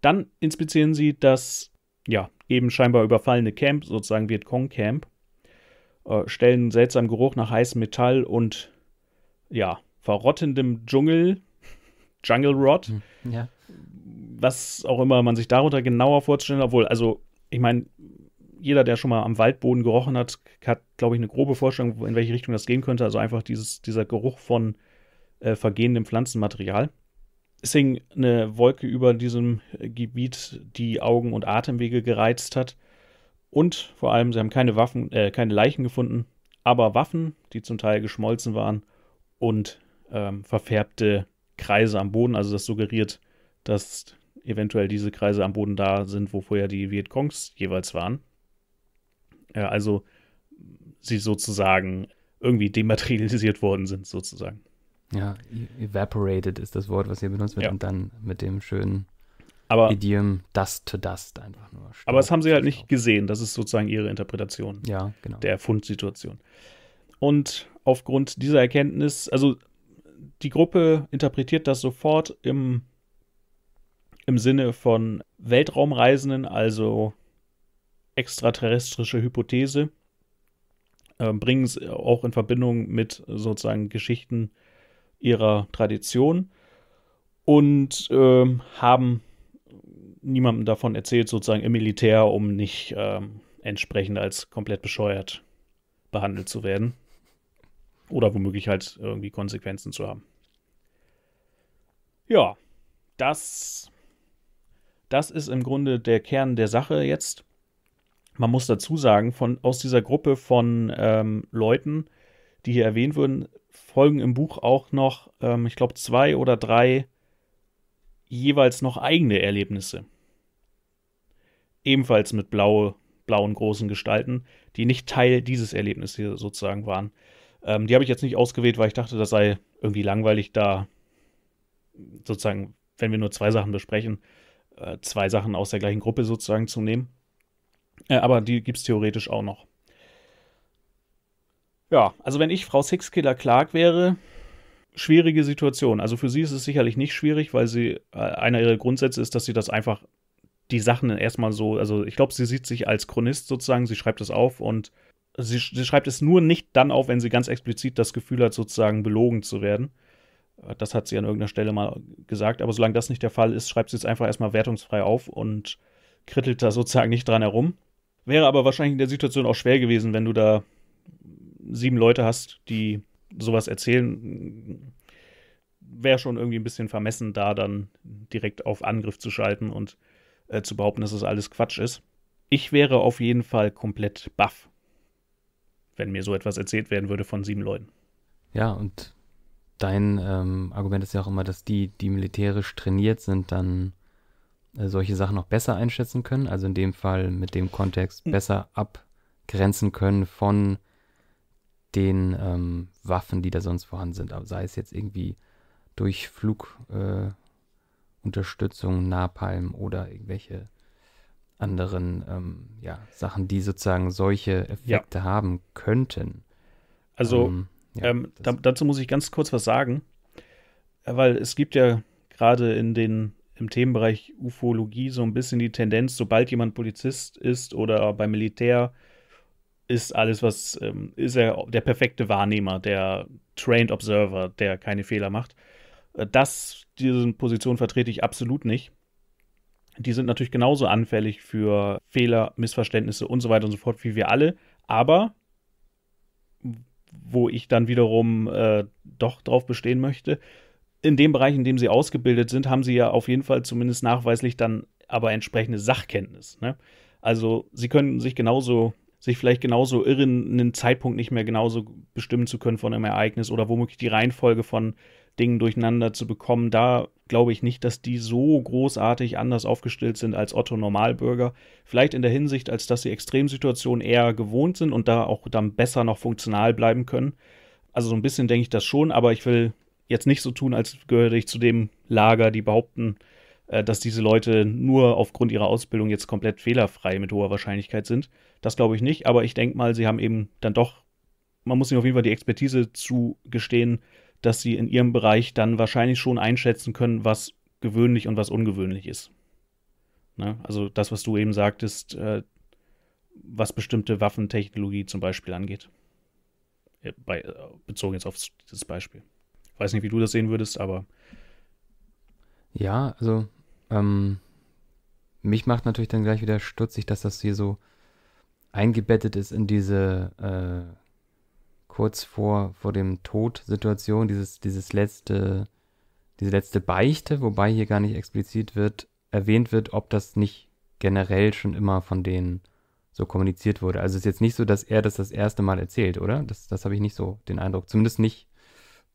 Dann inspizieren sie das, ja, eben scheinbar überfallene Camp, sozusagen Vietcong Camp, äh, stellen einen seltsamen Geruch nach heißem Metall und, ja, verrottendem Dschungel, Jungle Rot, hm, ja. was auch immer man sich darunter genauer vorzustellen, obwohl, also ich meine, jeder, der schon mal am Waldboden gerochen hat, hat, glaube ich, eine grobe Vorstellung, in welche Richtung das gehen könnte. Also einfach dieses, dieser Geruch von äh, vergehendem Pflanzenmaterial. Es hing eine Wolke über diesem Gebiet, die Augen und Atemwege gereizt hat. Und vor allem, sie haben keine Waffen, äh, keine Leichen gefunden, aber Waffen, die zum Teil geschmolzen waren und ähm, verfärbte Kreise am Boden. Also das suggeriert, dass eventuell diese Kreise am Boden da sind, wo vorher die Vietcongs jeweils waren. Ja, also sie sozusagen irgendwie dematerialisiert worden sind, sozusagen. Ja, e-, evaporated ist das Wort, was hier benutzt wird ja. und dann mit dem schönen aber, Idiom Dust to Dust einfach nur. Staub aber das haben sie halt nicht gesehen. Das ist sozusagen ihre Interpretation ja, genau. der Fundsituation. Und aufgrund dieser Erkenntnis, also die Gruppe interpretiert das sofort im im Sinne von Weltraumreisenden, also extraterrestrische Hypothese, äh, bringen es auch in Verbindung mit sozusagen Geschichten ihrer Tradition und äh, haben niemandem davon erzählt, sozusagen im Militär, um nicht äh, entsprechend als komplett bescheuert behandelt zu werden. Oder womöglich halt irgendwie Konsequenzen zu haben. Ja, das das ist im Grunde der Kern der Sache jetzt. Man muss dazu sagen, von, aus dieser Gruppe von ähm, Leuten, die hier erwähnt wurden, folgen im Buch auch noch, ähm, ich glaube, zwei oder drei jeweils noch eigene Erlebnisse. Ebenfalls mit blaue, blauen großen Gestalten, die nicht Teil dieses Erlebnisses hier sozusagen waren. Ähm, die habe ich jetzt nicht ausgewählt, weil ich dachte, das sei irgendwie langweilig, da sozusagen, wenn wir nur zwei Sachen besprechen, äh, zwei Sachen aus der gleichen Gruppe sozusagen zu nehmen. Äh, aber die gibt es theoretisch auch noch. Ja, also wenn ich Frau Sixkiller Clark wäre, schwierige Situation. Also für sie ist es sicherlich nicht schwierig, weil sie, äh, einer ihrer Grundsätze ist, dass sie das einfach die Sachen erstmal so, also ich glaube, sie sieht sich als Chronist sozusagen, sie schreibt es auf und sie, sie schreibt es nur nicht dann auf, wenn sie ganz explizit das Gefühl hat, sozusagen belogen zu werden. Das hat sie an irgendeiner Stelle mal gesagt. Aber solange das nicht der Fall ist, schreibt sie es einfach erstmal wertungsfrei auf und krittelt da sozusagen nicht dran herum. Wäre aber wahrscheinlich in der Situation auch schwer gewesen, wenn du da sieben Leute hast, die sowas erzählen. Wäre schon irgendwie ein bisschen vermessen, da dann direkt auf Angriff zu schalten und äh, zu behaupten, dass das alles Quatsch ist. Ich wäre auf jeden Fall komplett baff, wenn mir so etwas erzählt werden würde von sieben Leuten. Ja, und dein ähm, Argument ist ja auch immer, dass die, die militärisch trainiert sind, dann äh, solche Sachen noch besser einschätzen können. Also in dem Fall mit dem Kontext hm. besser abgrenzen können von den ähm, Waffen, die da sonst vorhanden sind. Aber sei es jetzt irgendwie durch Flugunterstützung, äh, Napalm oder irgendwelche anderen ähm, ja, Sachen, die sozusagen solche Effekte ja. haben könnten. Also ähm, ja, ähm, da, dazu muss ich ganz kurz was sagen, äh, weil es gibt ja gerade in den im Themenbereich Ufologie so ein bisschen die Tendenz, sobald jemand Polizist ist oder beim Militär, ist alles, was ähm, ist er der perfekte Wahrnehmer, der Trained Observer, der keine Fehler macht. Äh, das, diese Position vertrete ich absolut nicht. Die sind natürlich genauso anfällig für Fehler, Missverständnisse und so weiter und so fort wie wir alle. Aber wo ich dann wiederum äh, doch drauf bestehen möchte. In dem Bereich, in dem sie ausgebildet sind, haben sie ja auf jeden Fall zumindest nachweislich dann aber entsprechende Sachkenntnis. Ne? Also sie können sich genauso, sich vielleicht genauso irren, einen Zeitpunkt nicht mehr genauso bestimmen zu können von einem Ereignis oder womöglich die Reihenfolge von Dingen durcheinander zu bekommen. Da glaube ich nicht, dass die so großartig anders aufgestellt sind als Otto Normalbürger. Vielleicht in der Hinsicht, als dass sie Extremsituationen eher gewohnt sind und da auch dann besser noch funktional bleiben können. Also so ein bisschen denke ich das schon, aber ich will jetzt nicht so tun, als gehöre ich zu dem Lager, die behaupten, äh, dass diese Leute nur aufgrund ihrer Ausbildung jetzt komplett fehlerfrei mit hoher Wahrscheinlichkeit sind. Das glaube ich nicht, aber ich denke mal, sie haben eben dann doch, man muss ihnen auf jeden Fall die Expertise zugestehen, dass sie in ihrem Bereich dann wahrscheinlich schon einschätzen können, was gewöhnlich und was ungewöhnlich ist. Ne? Also das, was du eben sagtest, äh, was bestimmte Waffentechnologie zum Beispiel angeht. Äh, bei, äh, bezogen jetzt auf dieses Beispiel. Ich weiß nicht, wie du das sehen würdest, aber. Ja, also ähm, mich macht natürlich dann gleich wieder stutzig, dass das hier so eingebettet ist in diese äh, kurz vor, vor dem Tod Situation, dieses, dieses letzte, diese letzte Beichte, wobei hier gar nicht explizit wird, erwähnt wird, ob das nicht generell schon immer von denen so kommuniziert wurde. Also es ist jetzt nicht so, dass er das das erste Mal erzählt, oder? Das, das habe ich nicht so den Eindruck. Zumindest nicht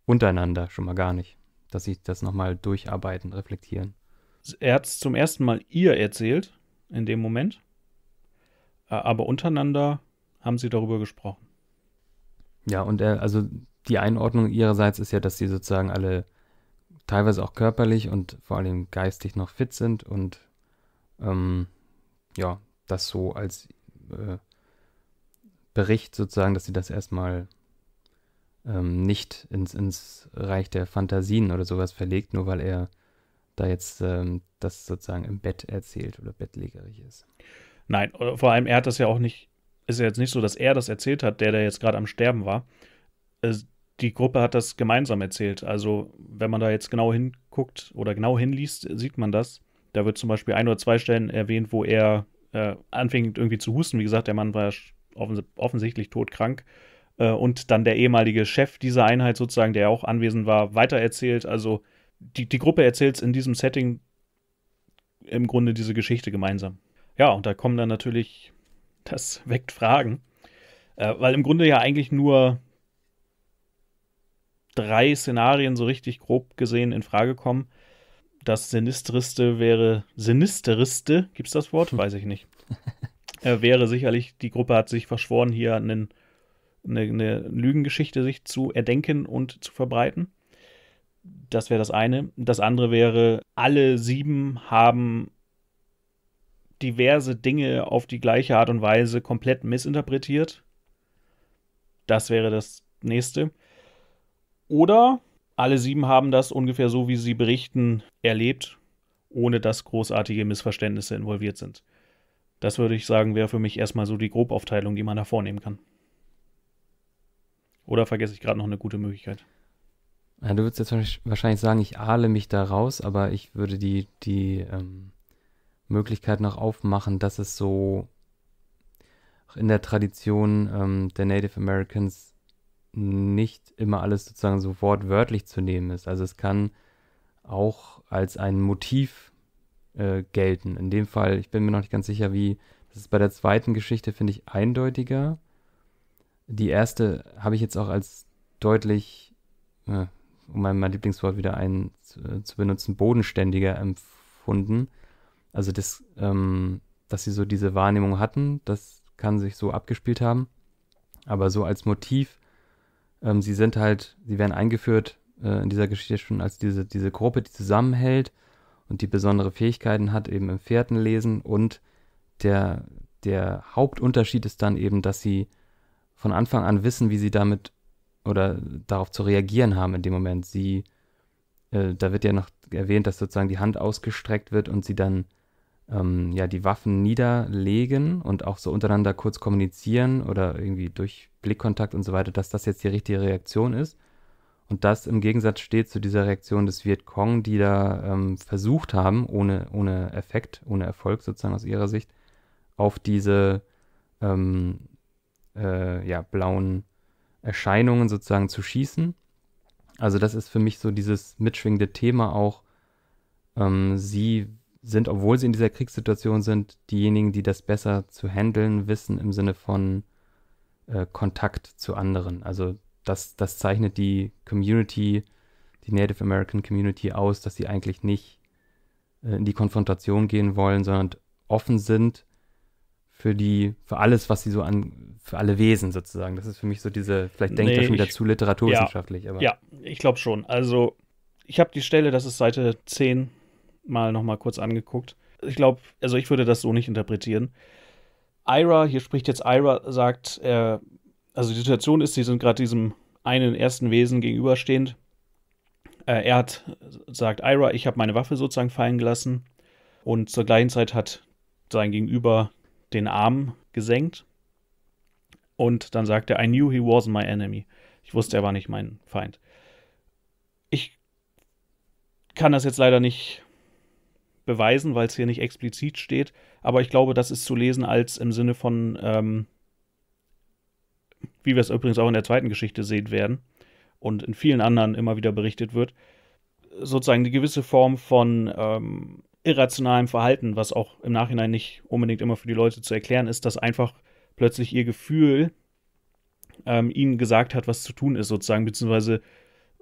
untereinander, schon mal gar nicht. Dass sie das nochmal durcharbeiten, reflektieren. Er hat es zum ersten Mal ihr erzählt, in dem Moment. Aber untereinander haben sie darüber gesprochen. Ja, und er, also die Einordnung ihrerseits ist ja, dass sie sozusagen alle teilweise auch körperlich und vor allem geistig noch fit sind und ähm, ja, das so als äh, Bericht sozusagen, dass sie das erstmal ähm, nicht ins, ins Reich der Fantasien oder sowas verlegt, nur weil er da jetzt ähm, das sozusagen im Bett erzählt oder bettlägerig ist. Nein, vor allem er hat das ja auch nicht ist ja jetzt nicht so, dass er das erzählt hat, der, der jetzt gerade am Sterben war. Die Gruppe hat das gemeinsam erzählt. Also, wenn man da jetzt genau hinguckt oder genau hinliest, sieht man das. Da wird zum Beispiel ein oder zwei Stellen erwähnt, wo er äh, anfing irgendwie zu husten. Wie gesagt, der Mann war offens offensichtlich todkrank. Äh, und dann der ehemalige Chef dieser Einheit sozusagen, der auch anwesend war, weitererzählt. Also, die, die Gruppe erzählt in diesem Setting im Grunde diese Geschichte gemeinsam. Ja, und da kommen dann natürlich das weckt Fragen. Äh, weil im Grunde ja eigentlich nur drei Szenarien so richtig grob gesehen in Frage kommen. Das Sinisterste wäre, Sinisteriste, gibt es das Wort? Hm. Weiß ich nicht. äh, wäre sicherlich, die Gruppe hat sich verschworen, hier einen, eine, eine Lügengeschichte sich zu erdenken und zu verbreiten. Das wäre das eine. Das andere wäre, alle sieben haben diverse Dinge auf die gleiche Art und Weise komplett missinterpretiert. Das wäre das nächste. Oder alle sieben haben das ungefähr so, wie sie berichten, erlebt, ohne dass großartige Missverständnisse involviert sind. Das würde ich sagen, wäre für mich erstmal so die Grobaufteilung, die man da vornehmen kann. Oder vergesse ich gerade noch eine gute Möglichkeit? Ja, du würdest jetzt wahrscheinlich sagen, ich ahle mich da raus, aber ich würde die, die ähm, Möglichkeit noch aufmachen, dass es so in der Tradition ähm, der Native Americans nicht immer alles sozusagen so wortwörtlich zu nehmen ist. Also es kann auch als ein Motiv äh, gelten. In dem Fall, ich bin mir noch nicht ganz sicher, wie, das ist bei der zweiten Geschichte, finde ich, eindeutiger. Die erste habe ich jetzt auch als deutlich, äh, um mein, mein Lieblingswort wieder ein, zu, äh, zu benutzen, bodenständiger empfunden also das, ähm, dass sie so diese Wahrnehmung hatten, das kann sich so abgespielt haben. Aber so als Motiv, ähm, sie sind halt, sie werden eingeführt äh, in dieser Geschichte schon als diese, diese Gruppe, die zusammenhält und die besondere Fähigkeiten hat, eben im Fährtenlesen. Und der, der Hauptunterschied ist dann eben, dass sie von Anfang an wissen, wie sie damit oder darauf zu reagieren haben in dem Moment. Sie, äh, da wird ja noch erwähnt, dass sozusagen die Hand ausgestreckt wird und sie dann ähm, ja, die Waffen niederlegen und auch so untereinander kurz kommunizieren oder irgendwie durch Blickkontakt und so weiter, dass das jetzt die richtige Reaktion ist. Und das im Gegensatz steht zu dieser Reaktion des Vietcong, die da ähm, versucht haben, ohne, ohne Effekt, ohne Erfolg sozusagen aus ihrer Sicht, auf diese ähm, äh, ja, blauen Erscheinungen sozusagen zu schießen. Also das ist für mich so dieses mitschwingende Thema auch. Ähm, sie sind, obwohl sie in dieser Kriegssituation sind, diejenigen, die das besser zu handeln wissen im Sinne von äh, Kontakt zu anderen. Also das, das zeichnet die Community, die Native American Community aus, dass sie eigentlich nicht äh, in die Konfrontation gehen wollen, sondern offen sind für die, für alles, was sie so an, für alle Wesen sozusagen. Das ist für mich so diese, vielleicht denkt nee, er schon wieder ich, zu literaturwissenschaftlich, ja, aber. Ja, ich glaube schon. Also ich habe die Stelle, das ist Seite 10 mal nochmal kurz angeguckt. Ich glaube, also ich würde das so nicht interpretieren. Ira, hier spricht jetzt Ira, sagt, äh, also die Situation ist, sie sind gerade diesem einen ersten Wesen gegenüberstehend. Äh, er hat, sagt Ira, ich habe meine Waffe sozusagen fallen gelassen und zur gleichen Zeit hat sein Gegenüber den Arm gesenkt und dann sagt er, I knew he wasn't my enemy. Ich wusste, er war nicht mein Feind. Ich kann das jetzt leider nicht beweisen, weil es hier nicht explizit steht. Aber ich glaube, das ist zu lesen als im Sinne von, ähm, wie wir es übrigens auch in der zweiten Geschichte sehen werden und in vielen anderen immer wieder berichtet wird, sozusagen eine gewisse Form von ähm, irrationalem Verhalten, was auch im Nachhinein nicht unbedingt immer für die Leute zu erklären ist, dass einfach plötzlich ihr Gefühl ähm, ihnen gesagt hat, was zu tun ist, sozusagen, beziehungsweise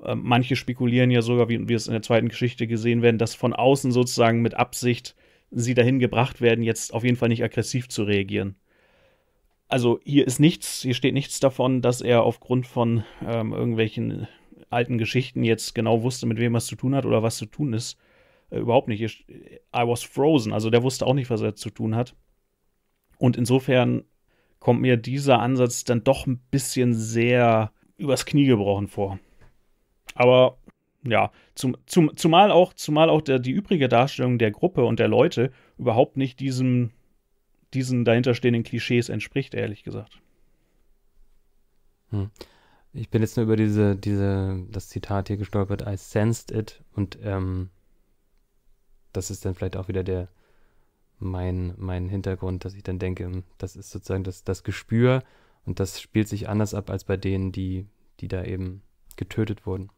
äh, manche spekulieren ja sogar, wie wir es in der zweiten Geschichte gesehen werden, dass von außen sozusagen mit Absicht sie dahin gebracht werden, jetzt auf jeden Fall nicht aggressiv zu reagieren. Also hier ist nichts, hier steht nichts davon, dass er aufgrund von ähm, irgendwelchen alten Geschichten jetzt genau wusste, mit wem er es zu tun hat oder was zu tun ist. Äh, überhaupt nicht. Ich, I was frozen, also der wusste auch nicht, was er zu tun hat. Und insofern kommt mir dieser Ansatz dann doch ein bisschen sehr übers Knie gebrochen vor. Aber ja, zum, zum, zumal auch, zumal auch der, die übrige Darstellung der Gruppe und der Leute überhaupt nicht diesem, diesen dahinterstehenden Klischees entspricht, ehrlich gesagt. Hm. Ich bin jetzt nur über diese, diese, das Zitat hier gestolpert, I sensed it und ähm, das ist dann vielleicht auch wieder der, mein, mein Hintergrund, dass ich dann denke, hm, das ist sozusagen das, das Gespür und das spielt sich anders ab als bei denen, die, die da eben getötet wurden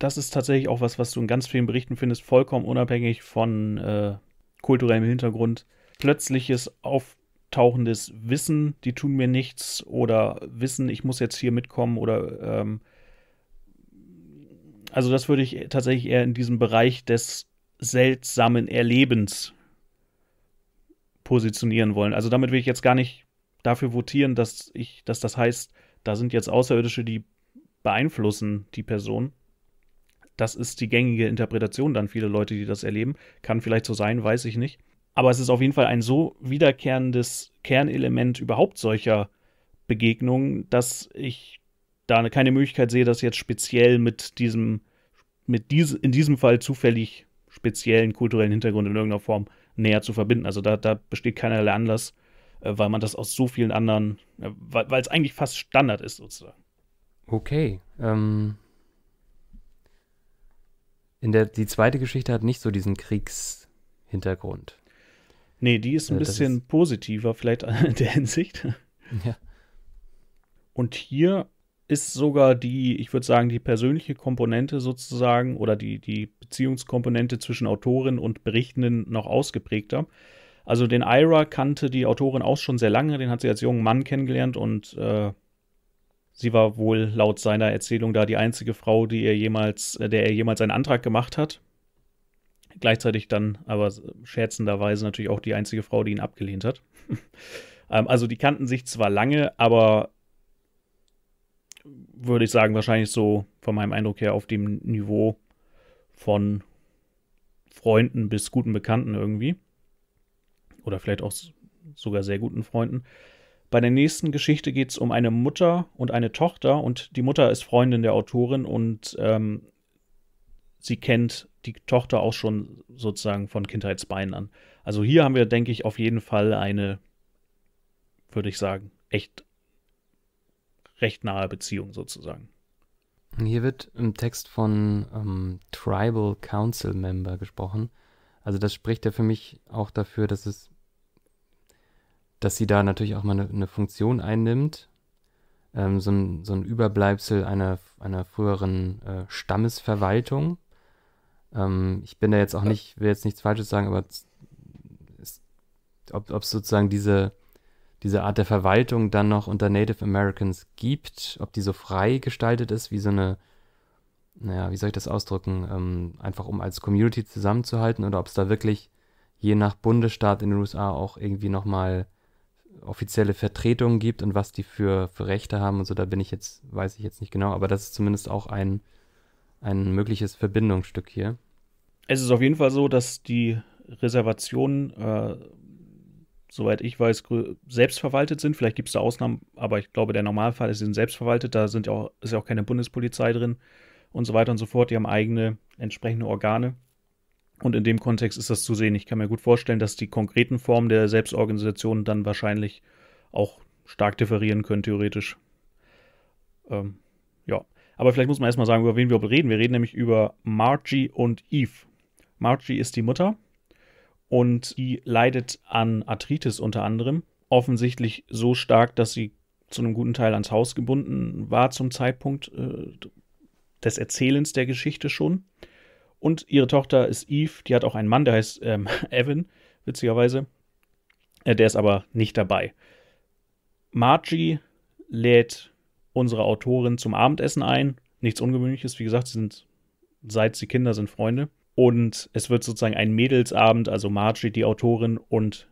das ist tatsächlich auch was, was du in ganz vielen Berichten findest, vollkommen unabhängig von äh, kulturellem Hintergrund. Plötzliches auftauchendes Wissen, die tun mir nichts oder Wissen, ich muss jetzt hier mitkommen oder ähm, also das würde ich tatsächlich eher in diesem Bereich des seltsamen Erlebens positionieren wollen. Also damit will ich jetzt gar nicht dafür votieren, dass ich, dass das heißt, da sind jetzt Außerirdische, die beeinflussen die Person. Das ist die gängige Interpretation dann viele Leute, die das erleben. Kann vielleicht so sein, weiß ich nicht. Aber es ist auf jeden Fall ein so wiederkehrendes Kernelement überhaupt solcher Begegnungen, dass ich da keine Möglichkeit sehe, das jetzt speziell mit diesem, mit diese, in diesem Fall zufällig speziellen kulturellen Hintergrund in irgendeiner Form näher zu verbinden. Also da, da besteht keinerlei Anlass, äh, weil man das aus so vielen anderen, äh, weil es eigentlich fast Standard ist sozusagen. Okay, ähm, in der, die zweite Geschichte hat nicht so diesen Kriegshintergrund. Nee, die ist ein also, bisschen ist positiver, vielleicht in der Hinsicht. Ja. Und hier ist sogar die, ich würde sagen, die persönliche Komponente sozusagen oder die, die Beziehungskomponente zwischen Autorin und Berichtenden noch ausgeprägter. Also den Ira kannte die Autorin auch schon sehr lange, den hat sie als jungen Mann kennengelernt und äh, Sie war wohl laut seiner Erzählung da die einzige Frau, die er jemals, äh, der er jemals einen Antrag gemacht hat. Gleichzeitig dann aber scherzenderweise natürlich auch die einzige Frau, die ihn abgelehnt hat. Ähm, also die kannten sich zwar lange, aber würde ich sagen, wahrscheinlich so von meinem Eindruck her auf dem Niveau von Freunden bis guten Bekannten irgendwie. Oder vielleicht auch sogar sehr guten Freunden. Bei der nächsten Geschichte geht es um eine Mutter und eine Tochter und die Mutter ist Freundin der Autorin und ähm, sie kennt die Tochter auch schon sozusagen von Kindheitsbeinen an. Also hier haben wir, denke ich, auf jeden Fall eine, würde ich sagen, echt recht nahe Beziehung sozusagen. Hier wird im Text von ähm, Tribal Council Member gesprochen. Also das spricht ja für mich auch dafür, dass es dass sie da natürlich auch mal eine, eine Funktion einnimmt, ähm, so, ein, so ein Überbleibsel einer, einer früheren äh, Stammesverwaltung. Ähm, ich bin da jetzt auch nicht, will jetzt nichts Falsches sagen, aber ist, ob es sozusagen diese, diese Art der Verwaltung dann noch unter Native Americans gibt, ob die so frei gestaltet ist, wie so eine, naja, wie soll ich das ausdrücken, ähm, einfach um als Community zusammenzuhalten oder ob es da wirklich je nach Bundesstaat in den USA auch irgendwie nochmal mal offizielle Vertretungen gibt und was die für, für Rechte haben und so, da bin ich jetzt, weiß ich jetzt nicht genau, aber das ist zumindest auch ein, ein mögliches Verbindungsstück hier. Es ist auf jeden Fall so, dass die Reservationen, äh, soweit ich weiß, selbstverwaltet sind. Vielleicht gibt es da Ausnahmen, aber ich glaube, der Normalfall ist, sie sind selbstverwaltet, da sind ja auch, ist ja auch keine Bundespolizei drin und so weiter und so fort. Die haben eigene entsprechende Organe. Und in dem Kontext ist das zu sehen. Ich kann mir gut vorstellen, dass die konkreten Formen der Selbstorganisation dann wahrscheinlich auch stark differieren können, theoretisch. Ähm, ja. Aber vielleicht muss man erstmal sagen, über wen wir reden. Wir reden nämlich über Margie und Eve. Margie ist die Mutter und die leidet an Arthritis unter anderem. Offensichtlich so stark, dass sie zu einem guten Teil ans Haus gebunden war zum Zeitpunkt äh, des Erzählens der Geschichte schon. Und ihre Tochter ist Eve, die hat auch einen Mann, der heißt ähm, Evan, witzigerweise. Äh, der ist aber nicht dabei. Margie lädt unsere Autorin zum Abendessen ein. Nichts Ungewöhnliches, wie gesagt, sie sind seit sie Kinder sind Freunde. Und es wird sozusagen ein Mädelsabend, also Margie, die Autorin, und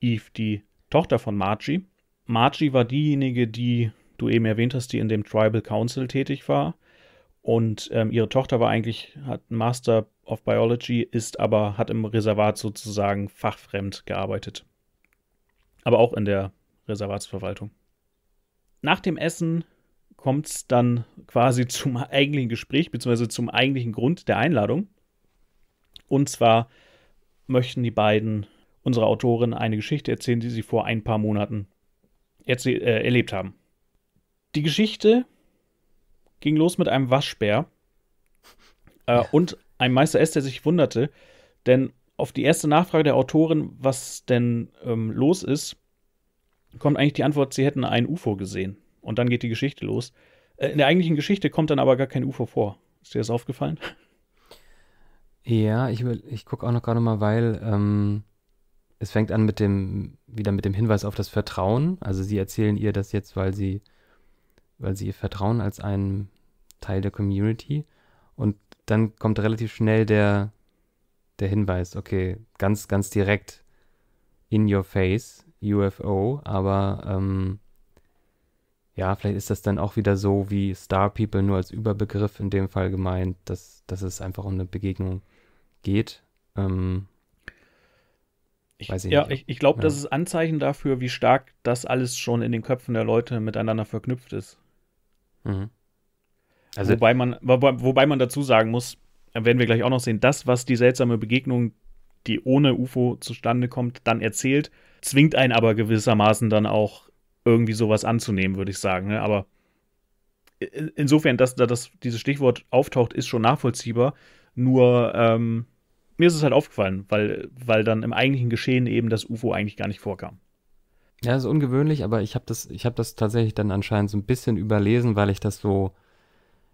Eve, die Tochter von Margie. Margie war diejenige, die du eben erwähnt hast, die in dem Tribal Council tätig war. Und ähm, ihre Tochter war eigentlich, hat einen Master of Biology, ist aber, hat im Reservat sozusagen fachfremd gearbeitet. Aber auch in der Reservatsverwaltung. Nach dem Essen kommt es dann quasi zum eigentlichen Gespräch, beziehungsweise zum eigentlichen Grund der Einladung. Und zwar möchten die beiden unserer Autorin eine Geschichte erzählen, die sie vor ein paar Monaten äh, erlebt haben. Die Geschichte ging los mit einem Waschbär äh, ja. und einem Meister S, der sich wunderte, denn auf die erste Nachfrage der Autorin, was denn ähm, los ist, kommt eigentlich die Antwort, sie hätten ein UFO gesehen. Und dann geht die Geschichte los. Äh, in der eigentlichen Geschichte kommt dann aber gar kein UFO vor. Ist dir das aufgefallen? Ja, ich, ich gucke auch noch gerade mal, weil ähm, es fängt an mit dem, wieder mit dem Hinweis auf das Vertrauen. Also sie erzählen ihr das jetzt, weil sie weil sie ihr vertrauen als einen Teil der Community. Und dann kommt relativ schnell der, der Hinweis, okay, ganz, ganz direkt in your face, UFO, aber ähm, ja, vielleicht ist das dann auch wieder so wie Star People nur als Überbegriff in dem Fall gemeint, dass, dass es einfach um eine Begegnung geht. Ähm, ich, ich ja, nicht. ich, ich glaube, ja. das ist Anzeichen dafür, wie stark das alles schon in den Köpfen der Leute miteinander verknüpft ist. Mhm. Also wobei, man, wobei man dazu sagen muss, werden wir gleich auch noch sehen, das, was die seltsame Begegnung, die ohne UFO zustande kommt, dann erzählt, zwingt einen aber gewissermaßen dann auch irgendwie sowas anzunehmen, würde ich sagen. Ne? Aber insofern, dass, dass dieses Stichwort auftaucht, ist schon nachvollziehbar. Nur ähm, mir ist es halt aufgefallen, weil, weil dann im eigentlichen Geschehen eben das UFO eigentlich gar nicht vorkam. Ja, ist ungewöhnlich, aber ich habe das, ich habe das tatsächlich dann anscheinend so ein bisschen überlesen, weil ich das so,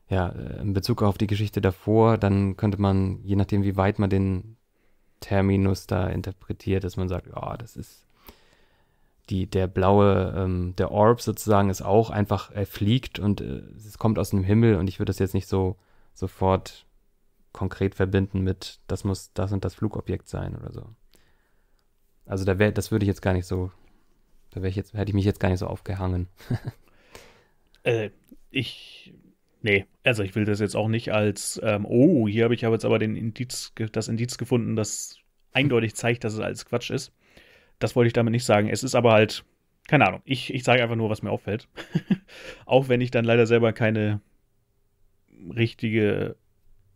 ja, äh, in Bezug auf die Geschichte davor, dann könnte man, je nachdem, wie weit man den Terminus da interpretiert, dass man sagt, ja, oh, das ist die, der blaue, ähm, der Orb sozusagen ist auch einfach, er fliegt und äh, es kommt aus dem Himmel und ich würde das jetzt nicht so sofort konkret verbinden mit, das muss das und das Flugobjekt sein oder so. Also da wär, das würde ich jetzt gar nicht so da ich jetzt, hätte ich mich jetzt gar nicht so aufgehangen. äh, ich. Nee, also ich will das jetzt auch nicht als, ähm, oh, hier habe ich aber jetzt aber den Indiz, das Indiz gefunden, das eindeutig zeigt, dass es alles Quatsch ist. Das wollte ich damit nicht sagen. Es ist aber halt, keine Ahnung, ich, ich sage einfach nur, was mir auffällt. auch wenn ich dann leider selber keine richtige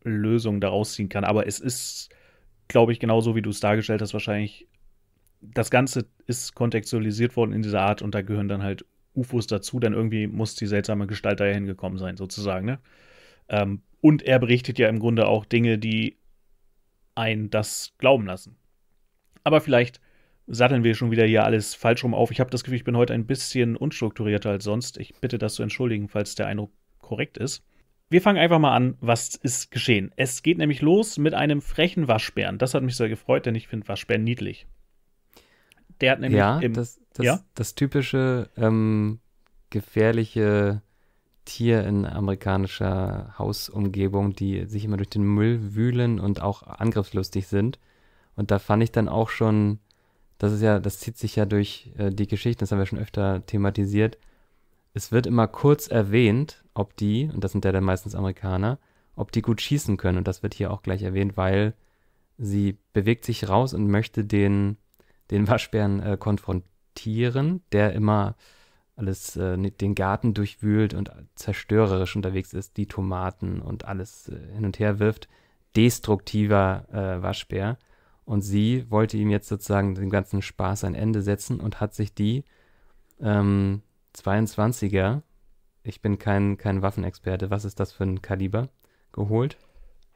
Lösung daraus ziehen kann. Aber es ist, glaube ich, genauso wie du es dargestellt hast, wahrscheinlich das Ganze ist kontextualisiert worden in dieser Art und da gehören dann halt UFOs dazu, denn irgendwie muss die seltsame Gestalt da hingekommen sein, sozusagen. Ne? Ähm, und er berichtet ja im Grunde auch Dinge, die einen das glauben lassen. Aber vielleicht satteln wir schon wieder hier alles falsch rum auf. Ich habe das Gefühl, ich bin heute ein bisschen unstrukturierter als sonst. Ich bitte das zu entschuldigen, falls der Eindruck korrekt ist. Wir fangen einfach mal an, was ist geschehen. Es geht nämlich los mit einem frechen Waschbären. Das hat mich sehr gefreut, denn ich finde Waschbären niedlich. Der hat nämlich ja, im, das, das, ja? das typische ähm, gefährliche Tier in amerikanischer Hausumgebung, die sich immer durch den Müll wühlen und auch angriffslustig sind. Und da fand ich dann auch schon, das ist ja, das zieht sich ja durch äh, die Geschichten, das haben wir schon öfter thematisiert. Es wird immer kurz erwähnt, ob die, und das sind ja dann meistens Amerikaner, ob die gut schießen können. Und das wird hier auch gleich erwähnt, weil sie bewegt sich raus und möchte den den Waschbären äh, konfrontieren, der immer alles äh, ne, den Garten durchwühlt und zerstörerisch unterwegs ist, die Tomaten und alles äh, hin und her wirft. Destruktiver äh, Waschbär. Und sie wollte ihm jetzt sozusagen den ganzen Spaß ein Ende setzen und hat sich die ähm, 22er, ich bin kein, kein Waffenexperte, was ist das für ein Kaliber, geholt?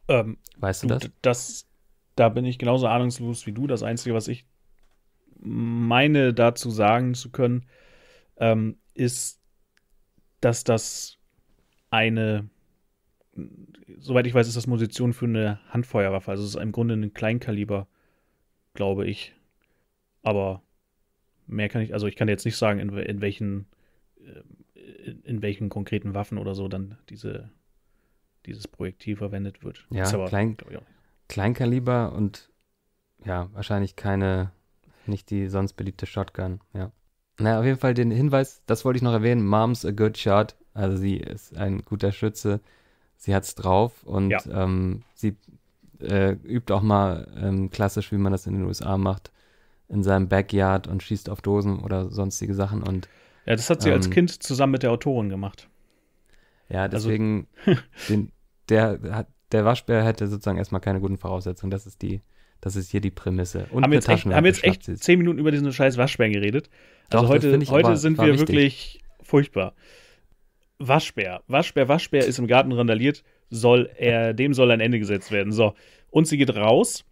Ähm, weißt du das? das? Da bin ich genauso ahnungslos wie du. Das Einzige, was ich meine dazu sagen zu können, ähm, ist, dass das eine, soweit ich weiß, ist das Munition für eine Handfeuerwaffe. Also es ist im Grunde ein Kleinkaliber, glaube ich. Aber mehr kann ich, also ich kann jetzt nicht sagen, in, in welchen äh, in, welchen konkreten Waffen oder so dann diese, dieses Projektil verwendet wird. Ja, aber, Klein, Kleinkaliber und ja, wahrscheinlich keine nicht die sonst beliebte Shotgun, ja. Naja, auf jeden Fall den Hinweis, das wollte ich noch erwähnen, Mom's a good shot. Also sie ist ein guter Schütze, sie hat's drauf und ja. ähm, sie äh, übt auch mal ähm, klassisch, wie man das in den USA macht, in seinem Backyard und schießt auf Dosen oder sonstige Sachen und ja, das hat sie ähm, als Kind zusammen mit der Autorin gemacht. Ja, also deswegen, also, den, der, der Waschbär hätte sozusagen erstmal keine guten Voraussetzungen. Das ist die, das ist hier die Prämisse. Und haben wir jetzt echt, haben jetzt echt zehn Minuten über diesen scheiß Waschbären geredet. Also Doch, heute, heute sind wir wichtig. wirklich furchtbar. Waschbär, Waschbär, Waschbär ist im Garten randaliert, soll er, dem soll ein Ende gesetzt werden. So, und sie geht raus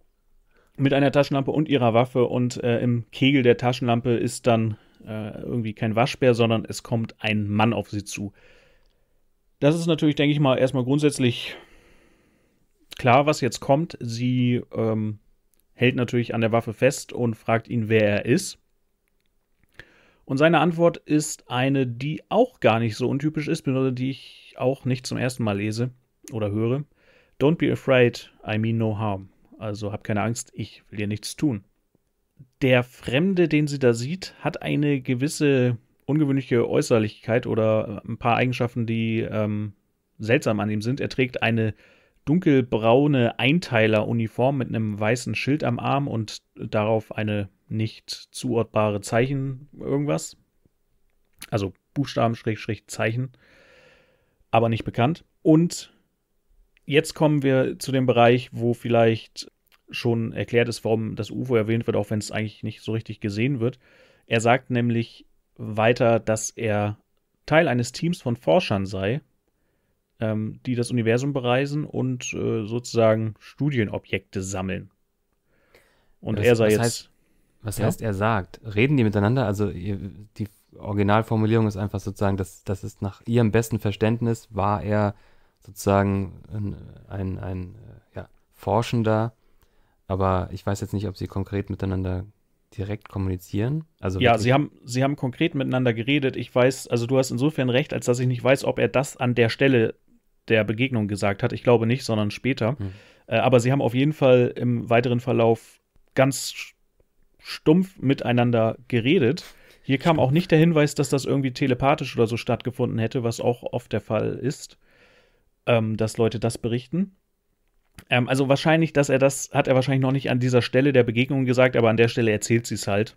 mit einer Taschenlampe und ihrer Waffe und äh, im Kegel der Taschenlampe ist dann äh, irgendwie kein Waschbär, sondern es kommt ein Mann auf sie zu. Das ist natürlich, denke ich mal, erstmal grundsätzlich klar, was jetzt kommt. Sie ähm, hält natürlich an der Waffe fest und fragt ihn, wer er ist. Und seine Antwort ist eine, die auch gar nicht so untypisch ist, die ich auch nicht zum ersten Mal lese oder höre. Don't be afraid, I mean no harm. Also hab keine Angst, ich will dir nichts tun. Der Fremde, den sie da sieht, hat eine gewisse ungewöhnliche Äußerlichkeit oder ein paar Eigenschaften, die ähm, seltsam an ihm sind. Er trägt eine dunkelbraune Einteiler-Uniform mit einem weißen Schild am Arm und darauf eine nicht zuordbare Zeichen irgendwas. Also Buchstaben, Schrägstrich, Zeichen, aber nicht bekannt. Und jetzt kommen wir zu dem Bereich, wo vielleicht schon erklärt ist, warum das UFO erwähnt wird, auch wenn es eigentlich nicht so richtig gesehen wird. Er sagt nämlich weiter, dass er Teil eines Teams von Forschern sei, ähm, die das Universum bereisen und äh, sozusagen Studienobjekte sammeln. Und das, er sei was jetzt. Heißt, was ja? heißt, er sagt? Reden die miteinander? Also die Originalformulierung ist einfach sozusagen, dass, das ist nach ihrem besten Verständnis war er sozusagen ein, ein, ein ja, Forschender, aber ich weiß jetzt nicht, ob sie konkret miteinander direkt kommunizieren? Also ja, sie haben, sie haben konkret miteinander geredet. Ich weiß, also du hast insofern recht, als dass ich nicht weiß, ob er das an der Stelle der Begegnung gesagt hat. Ich glaube nicht, sondern später. Mhm. Äh, aber sie haben auf jeden Fall im weiteren Verlauf ganz stumpf miteinander geredet. Hier kam auch nicht der Hinweis, dass das irgendwie telepathisch oder so stattgefunden hätte, was auch oft der Fall ist, ähm, dass Leute das berichten. Ähm, also wahrscheinlich, dass er das, hat er wahrscheinlich noch nicht an dieser Stelle der Begegnung gesagt, aber an der Stelle erzählt sie es halt.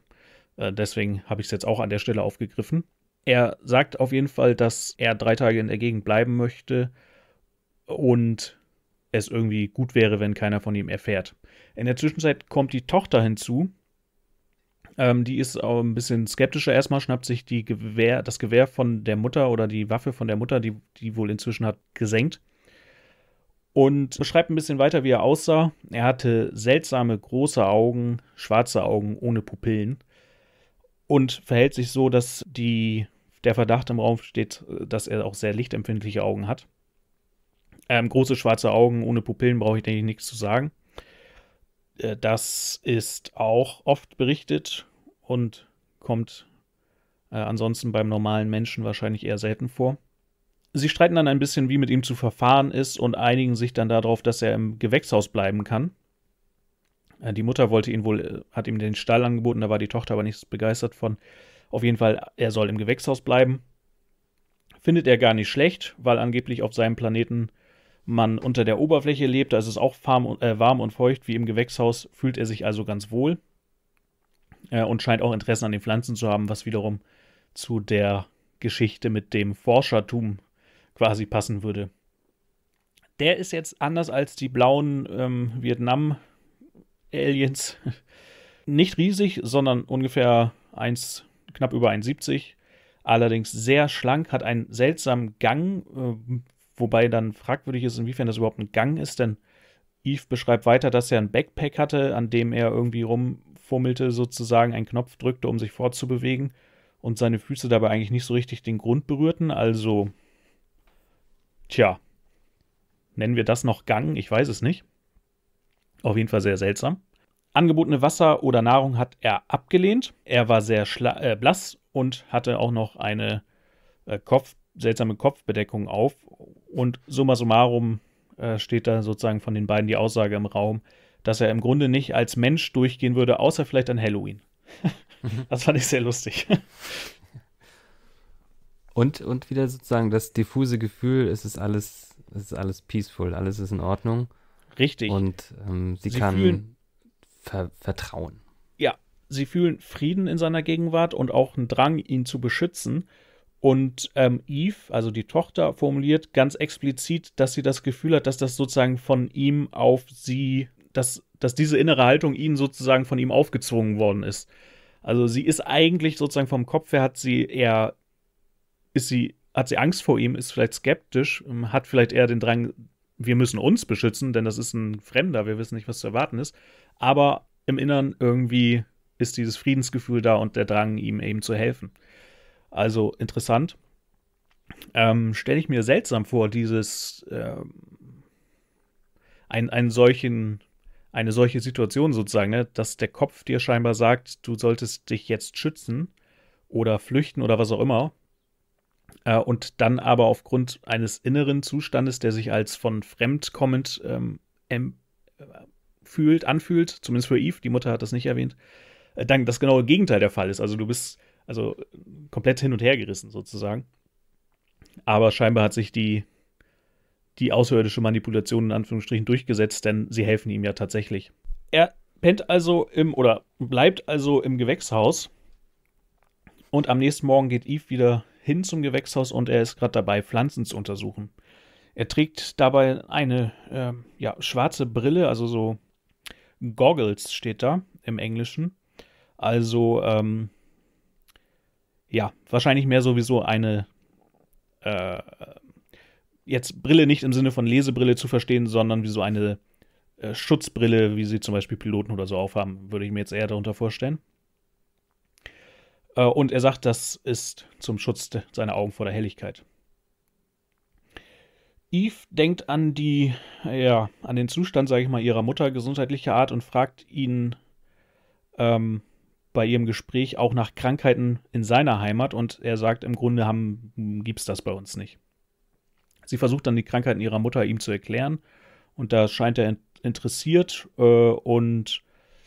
Äh, deswegen habe ich es jetzt auch an der Stelle aufgegriffen. Er sagt auf jeden Fall, dass er drei Tage in der Gegend bleiben möchte und es irgendwie gut wäre, wenn keiner von ihm erfährt. In der Zwischenzeit kommt die Tochter hinzu. Ähm, die ist auch ein bisschen skeptischer. Erstmal schnappt sich die Gewehr, das Gewehr von der Mutter oder die Waffe von der Mutter, die, die wohl inzwischen hat, gesenkt. Und beschreibt ein bisschen weiter, wie er aussah. Er hatte seltsame große Augen, schwarze Augen ohne Pupillen. Und verhält sich so, dass die, der Verdacht im Raum steht, dass er auch sehr lichtempfindliche Augen hat. Ähm, große schwarze Augen, ohne Pupillen brauche ich, denke ich, nichts zu sagen. Äh, das ist auch oft berichtet und kommt äh, ansonsten beim normalen Menschen wahrscheinlich eher selten vor. Sie streiten dann ein bisschen, wie mit ihm zu verfahren ist und einigen sich dann darauf, dass er im Gewächshaus bleiben kann. Äh, die Mutter wollte ihn wohl, äh, hat ihm den Stall angeboten, da war die Tochter aber nicht begeistert von. Auf jeden Fall, er soll im Gewächshaus bleiben. Findet er gar nicht schlecht, weil angeblich auf seinem Planeten man unter der Oberfläche lebt, da ist es auch warm, äh, warm und feucht wie im Gewächshaus, fühlt er sich also ganz wohl äh, und scheint auch Interessen an den Pflanzen zu haben, was wiederum zu der Geschichte mit dem Forschertum quasi passen würde. Der ist jetzt anders als die blauen ähm, Vietnam-Aliens nicht riesig, sondern ungefähr 1, knapp über 1,70. Allerdings sehr schlank, hat einen seltsamen Gang, äh, Wobei dann fragwürdig ist, inwiefern das überhaupt ein Gang ist, denn Eve beschreibt weiter, dass er ein Backpack hatte, an dem er irgendwie rumfummelte, sozusagen einen Knopf drückte, um sich fortzubewegen und seine Füße dabei eigentlich nicht so richtig den Grund berührten. Also, tja, nennen wir das noch Gang? Ich weiß es nicht. Auf jeden Fall sehr seltsam. Angebotene Wasser oder Nahrung hat er abgelehnt. Er war sehr äh, blass und hatte auch noch eine äh, Kopf, seltsame Kopfbedeckung auf, und summa summarum äh, steht da sozusagen von den beiden die Aussage im Raum, dass er im Grunde nicht als Mensch durchgehen würde, außer vielleicht an Halloween. Mhm. das fand ich sehr lustig. Und, und wieder sozusagen das diffuse Gefühl, es ist alles, es ist alles peaceful, alles ist in Ordnung. Richtig. Und ähm, sie, sie, kann fühlen, ver vertrauen. Ja, sie fühlen Frieden in seiner Gegenwart und auch einen Drang, ihn zu beschützen. Und ähm, Eve, also die Tochter, formuliert ganz explizit, dass sie das Gefühl hat, dass das sozusagen von ihm auf sie, dass, dass diese innere Haltung ihnen sozusagen von ihm aufgezwungen worden ist. Also sie ist eigentlich sozusagen vom Kopf her hat sie eher, ist sie, hat sie Angst vor ihm, ist vielleicht skeptisch, ähm, hat vielleicht eher den Drang, wir müssen uns beschützen, denn das ist ein Fremder, wir wissen nicht, was zu erwarten ist. Aber im Innern irgendwie ist dieses Friedensgefühl da und der Drang, ihm eben zu helfen. Also interessant. Ähm, Stelle ich mir seltsam vor, dieses ähm, ein, einen solchen, eine solche Situation sozusagen, ne? dass der Kopf dir scheinbar sagt, du solltest dich jetzt schützen oder flüchten oder was auch immer. Äh, und dann aber aufgrund eines inneren Zustandes, der sich als von fremd kommend ähm, äh, fühlt, anfühlt, zumindest für Eve, die Mutter hat das nicht erwähnt, äh, dann das genaue Gegenteil der Fall ist. Also du bist also komplett hin und her gerissen sozusagen. Aber scheinbar hat sich die, die außerirdische Manipulation in Anführungsstrichen durchgesetzt, denn sie helfen ihm ja tatsächlich. Er pennt also im oder bleibt also im Gewächshaus und am nächsten Morgen geht Eve wieder hin zum Gewächshaus und er ist gerade dabei, Pflanzen zu untersuchen. Er trägt dabei eine äh, ja, schwarze Brille, also so Goggles steht da im Englischen. Also ähm, ja, wahrscheinlich mehr sowieso eine äh, jetzt Brille nicht im Sinne von Lesebrille zu verstehen, sondern wie so eine äh, Schutzbrille, wie sie zum Beispiel Piloten oder so aufhaben, würde ich mir jetzt eher darunter vorstellen. Äh, und er sagt, das ist zum Schutz seiner Augen vor der Helligkeit. Eve denkt an die, ja, an den Zustand, sage ich mal, ihrer Mutter gesundheitlicher Art und fragt ihn, ähm, bei ihrem Gespräch auch nach Krankheiten in seiner Heimat und er sagt, im Grunde gibt es das bei uns nicht. Sie versucht dann die Krankheiten ihrer Mutter ihm zu erklären und da scheint er interessiert äh, und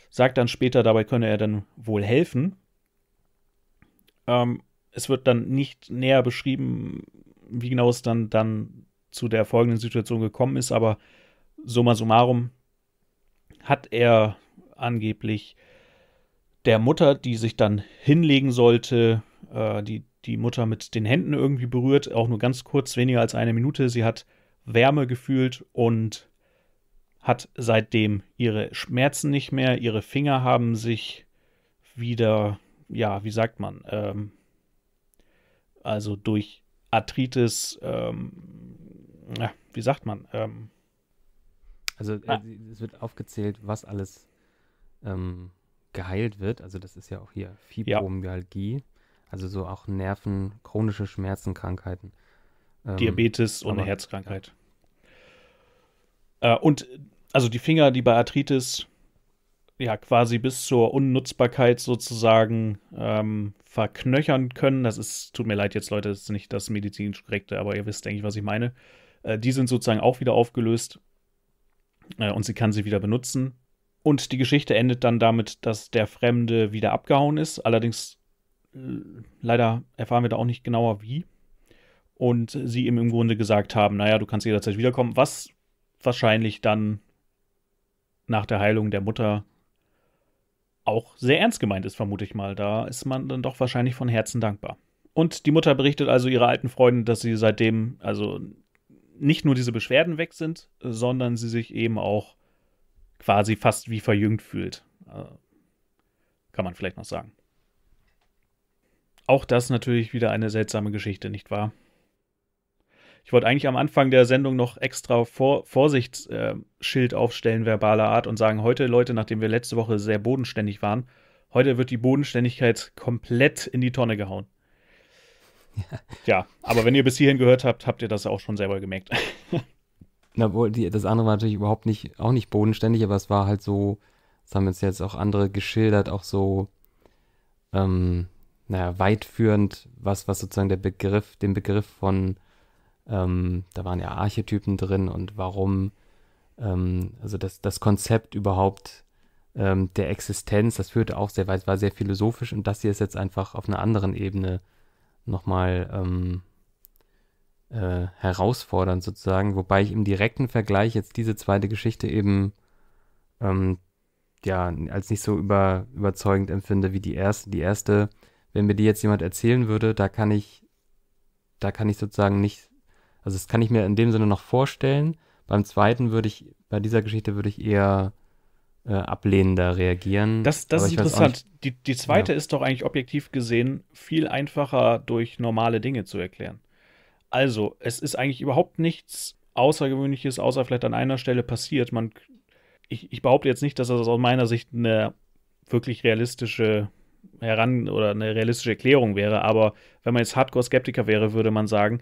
sagt dann später, dabei könne er dann wohl helfen. Ähm, es wird dann nicht näher beschrieben, wie genau es dann, dann zu der folgenden Situation gekommen ist, aber summa summarum hat er angeblich der Mutter, die sich dann hinlegen sollte, äh, die die Mutter mit den Händen irgendwie berührt, auch nur ganz kurz, weniger als eine Minute. Sie hat Wärme gefühlt und hat seitdem ihre Schmerzen nicht mehr. Ihre Finger haben sich wieder, ja, wie sagt man, ähm, also durch Arthritis, ähm, ja, wie sagt man? Ähm, also äh, ah. es wird aufgezählt, was alles ähm, geheilt wird. Also das ist ja auch hier Fibromyalgie, ja. also so auch Nerven, chronische Schmerzenkrankheiten. Ähm, Diabetes und eine Herzkrankheit. Ja. Äh, und also die Finger, die bei Arthritis ja quasi bis zur Unnutzbarkeit sozusagen ähm, verknöchern können. Das ist, tut mir leid jetzt Leute, das ist nicht das medizinisch korrekte, aber ihr wisst eigentlich, was ich meine. Äh, die sind sozusagen auch wieder aufgelöst äh, und sie kann sie wieder benutzen. Und die Geschichte endet dann damit, dass der Fremde wieder abgehauen ist. Allerdings äh, leider erfahren wir da auch nicht genauer wie. Und sie ihm im Grunde gesagt haben, naja, du kannst jederzeit wiederkommen, was wahrscheinlich dann nach der Heilung der Mutter auch sehr ernst gemeint ist, vermute ich mal. Da ist man dann doch wahrscheinlich von Herzen dankbar. Und die Mutter berichtet also ihrer alten Freundin, dass sie seitdem also nicht nur diese Beschwerden weg sind, sondern sie sich eben auch quasi fast wie verjüngt fühlt. Äh, kann man vielleicht noch sagen. Auch das natürlich wieder eine seltsame Geschichte, nicht wahr? Ich wollte eigentlich am Anfang der Sendung noch extra Vor Vorsichtsschild äh, aufstellen, verbaler Art, und sagen, heute, Leute, nachdem wir letzte Woche sehr bodenständig waren, heute wird die Bodenständigkeit komplett in die Tonne gehauen. Ja. ja, aber wenn ihr bis hierhin gehört habt, habt ihr das auch schon selber gemerkt. Na, wohl, die, das andere war natürlich überhaupt nicht, auch nicht bodenständig, aber es war halt so, das haben jetzt jetzt auch andere geschildert, auch so, ähm, naja, weitführend, was, was sozusagen der Begriff, den Begriff von, ähm, da waren ja Archetypen drin und warum, ähm, also das, das Konzept überhaupt ähm, der Existenz, das führte auch sehr weit, war sehr philosophisch und das hier ist jetzt einfach auf einer anderen Ebene nochmal, ähm, äh, herausfordernd sozusagen, wobei ich im direkten Vergleich jetzt diese zweite Geschichte eben ähm, ja als nicht so über, überzeugend empfinde wie die erste. Die erste, wenn mir die jetzt jemand erzählen würde, da kann ich, da kann ich sozusagen nicht, also das kann ich mir in dem Sinne noch vorstellen. Beim zweiten würde ich, bei dieser Geschichte würde ich eher äh, ablehnender reagieren. Das, das ist interessant. die, die zweite ja. ist doch eigentlich objektiv gesehen viel einfacher durch normale Dinge zu erklären. Also, es ist eigentlich überhaupt nichts Außergewöhnliches, außer vielleicht an einer Stelle passiert. Man, ich, ich behaupte jetzt nicht, dass das aus meiner Sicht eine wirklich realistische Heran- oder eine realistische Erklärung wäre, aber wenn man jetzt Hardcore-Skeptiker wäre, würde man sagen,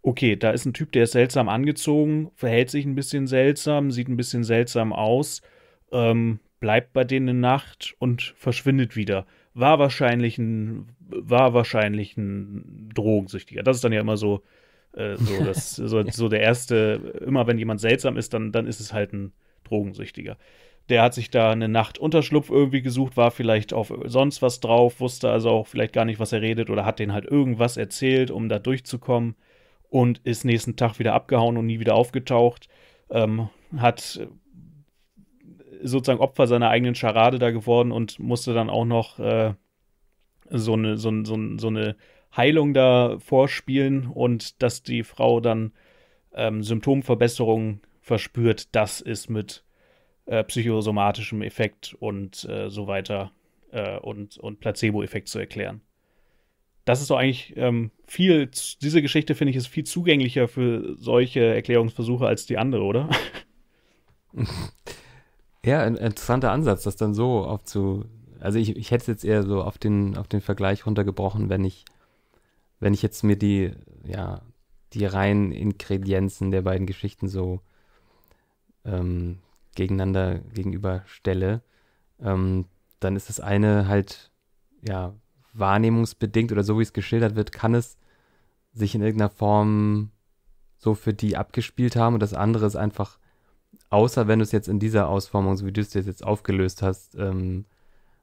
okay, da ist ein Typ, der ist seltsam angezogen, verhält sich ein bisschen seltsam, sieht ein bisschen seltsam aus, ähm, bleibt bei denen eine Nacht und verschwindet wieder. War wahrscheinlich ein, war wahrscheinlich ein Drogensüchtiger. Das ist dann ja immer so äh, so, das, so, so, der erste, immer wenn jemand seltsam ist, dann, dann ist es halt ein Drogensüchtiger. Der hat sich da eine Nacht Unterschlupf irgendwie gesucht, war vielleicht auf sonst was drauf, wusste also auch vielleicht gar nicht, was er redet oder hat den halt irgendwas erzählt, um da durchzukommen und ist nächsten Tag wieder abgehauen und nie wieder aufgetaucht. Ähm, hat äh, sozusagen Opfer seiner eigenen Scharade da geworden und musste dann auch noch äh, so eine, so, so, so eine Heilung da vorspielen und dass die Frau dann ähm, Symptomverbesserung verspürt, das ist mit äh, psychosomatischem Effekt und äh, so weiter äh, und, und Placebo-Effekt zu erklären. Das ist doch eigentlich ähm, viel, diese Geschichte finde ich ist viel zugänglicher für solche Erklärungsversuche als die andere, oder? Ja, ein interessanter Ansatz, das dann so aufzu. Also ich, ich hätte es jetzt eher so auf den, auf den Vergleich runtergebrochen, wenn ich wenn ich jetzt mir die, ja, die reinen Ingredienzen der beiden Geschichten so ähm, gegeneinander gegenüberstelle, ähm, dann ist das eine halt, ja, wahrnehmungsbedingt oder so wie es geschildert wird, kann es sich in irgendeiner Form so für die abgespielt haben und das andere ist einfach, außer wenn du es jetzt in dieser Ausformung, so wie du es jetzt aufgelöst hast, ähm,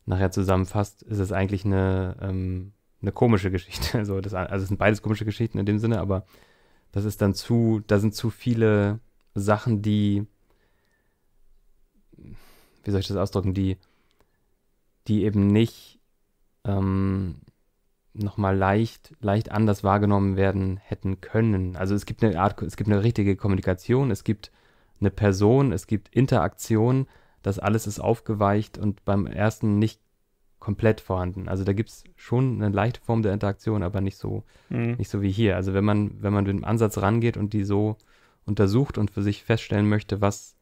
nachher zusammenfasst, ist es eigentlich eine, ähm, eine komische Geschichte. Also, das, also es sind beides komische Geschichten in dem Sinne, aber das ist dann zu, da sind zu viele Sachen, die, wie soll ich das ausdrücken, die, die eben nicht ähm, nochmal leicht, leicht anders wahrgenommen werden hätten können. Also es gibt eine Art, es gibt eine richtige Kommunikation, es gibt eine Person, es gibt Interaktion, das alles ist aufgeweicht und beim ersten nicht komplett vorhanden. Also da gibt es schon eine leichte Form der Interaktion, aber nicht so, mhm. nicht so wie hier. Also wenn man, wenn man mit dem Ansatz rangeht und die so untersucht und für sich feststellen möchte, was,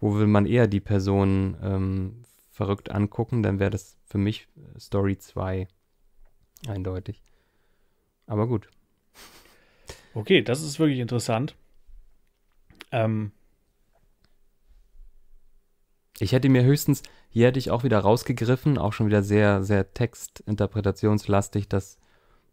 wo will man eher die Person ähm, verrückt angucken, dann wäre das für mich Story 2 eindeutig. Aber gut. Okay, das ist wirklich interessant. Ähm. Ich hätte mir höchstens, hier hätte ich auch wieder rausgegriffen, auch schon wieder sehr, sehr textinterpretationslastig, dass,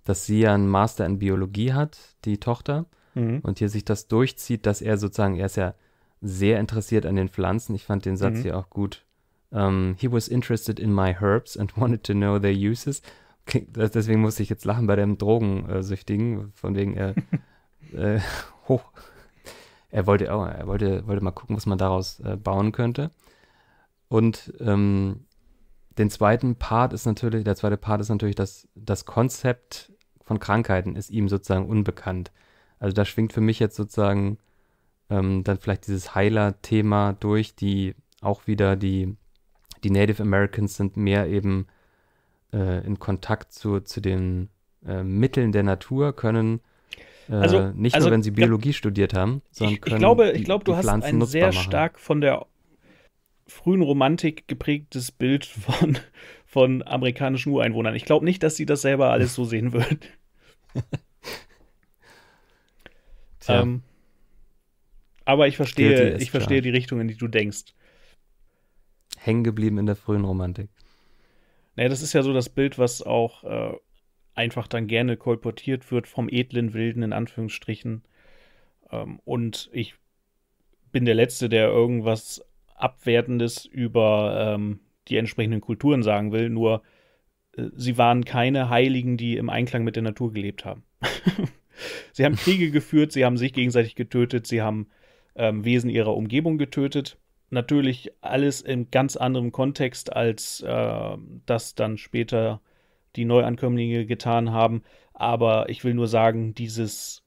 dass sie ja einen Master in Biologie hat, die Tochter, mhm. und hier sich das durchzieht, dass er sozusagen, er ist ja sehr interessiert an den Pflanzen. Ich fand den Satz mhm. hier auch gut. Um, ähm, he was interested in my herbs and wanted to know their uses. Deswegen musste ich jetzt lachen bei dem Drogensüchtigen, von wegen er, äh, hoch. Er wollte, oh, er wollte, wollte mal gucken, was man daraus äh, bauen könnte. Und ähm, den zweiten Part ist natürlich, der zweite Part ist natürlich, dass das Konzept von Krankheiten ist ihm sozusagen unbekannt. Also da schwingt für mich jetzt sozusagen ähm, dann vielleicht dieses Heiler-Thema durch, die auch wieder die, die Native Americans sind mehr eben äh, in Kontakt zu, zu den äh, Mitteln der Natur, können äh, also, nicht also, nur, wenn sie Biologie ja, studiert haben, sondern können ich, ich glaube, ich glaube, du hast einen sehr machen. stark von der frühen Romantik geprägtes Bild von, von amerikanischen Ureinwohnern. Ich glaube nicht, dass sie das selber alles so sehen würden. Tja. Ähm, aber ich verstehe, ich verstehe die Richtung, in die du denkst. Hängen geblieben in der frühen Romantik. Naja, das ist ja so das Bild, was auch äh, einfach dann gerne kolportiert wird vom edlen Wilden in Anführungsstrichen. Ähm, und ich bin der Letzte, der irgendwas Abwertendes über ähm, die entsprechenden Kulturen sagen will, nur äh, sie waren keine Heiligen, die im Einklang mit der Natur gelebt haben. sie haben Kriege geführt, sie haben sich gegenseitig getötet, sie haben ähm, Wesen ihrer Umgebung getötet. Natürlich alles im ganz anderem Kontext, als äh, das dann später die Neuankömmlinge getan haben. Aber ich will nur sagen, dieses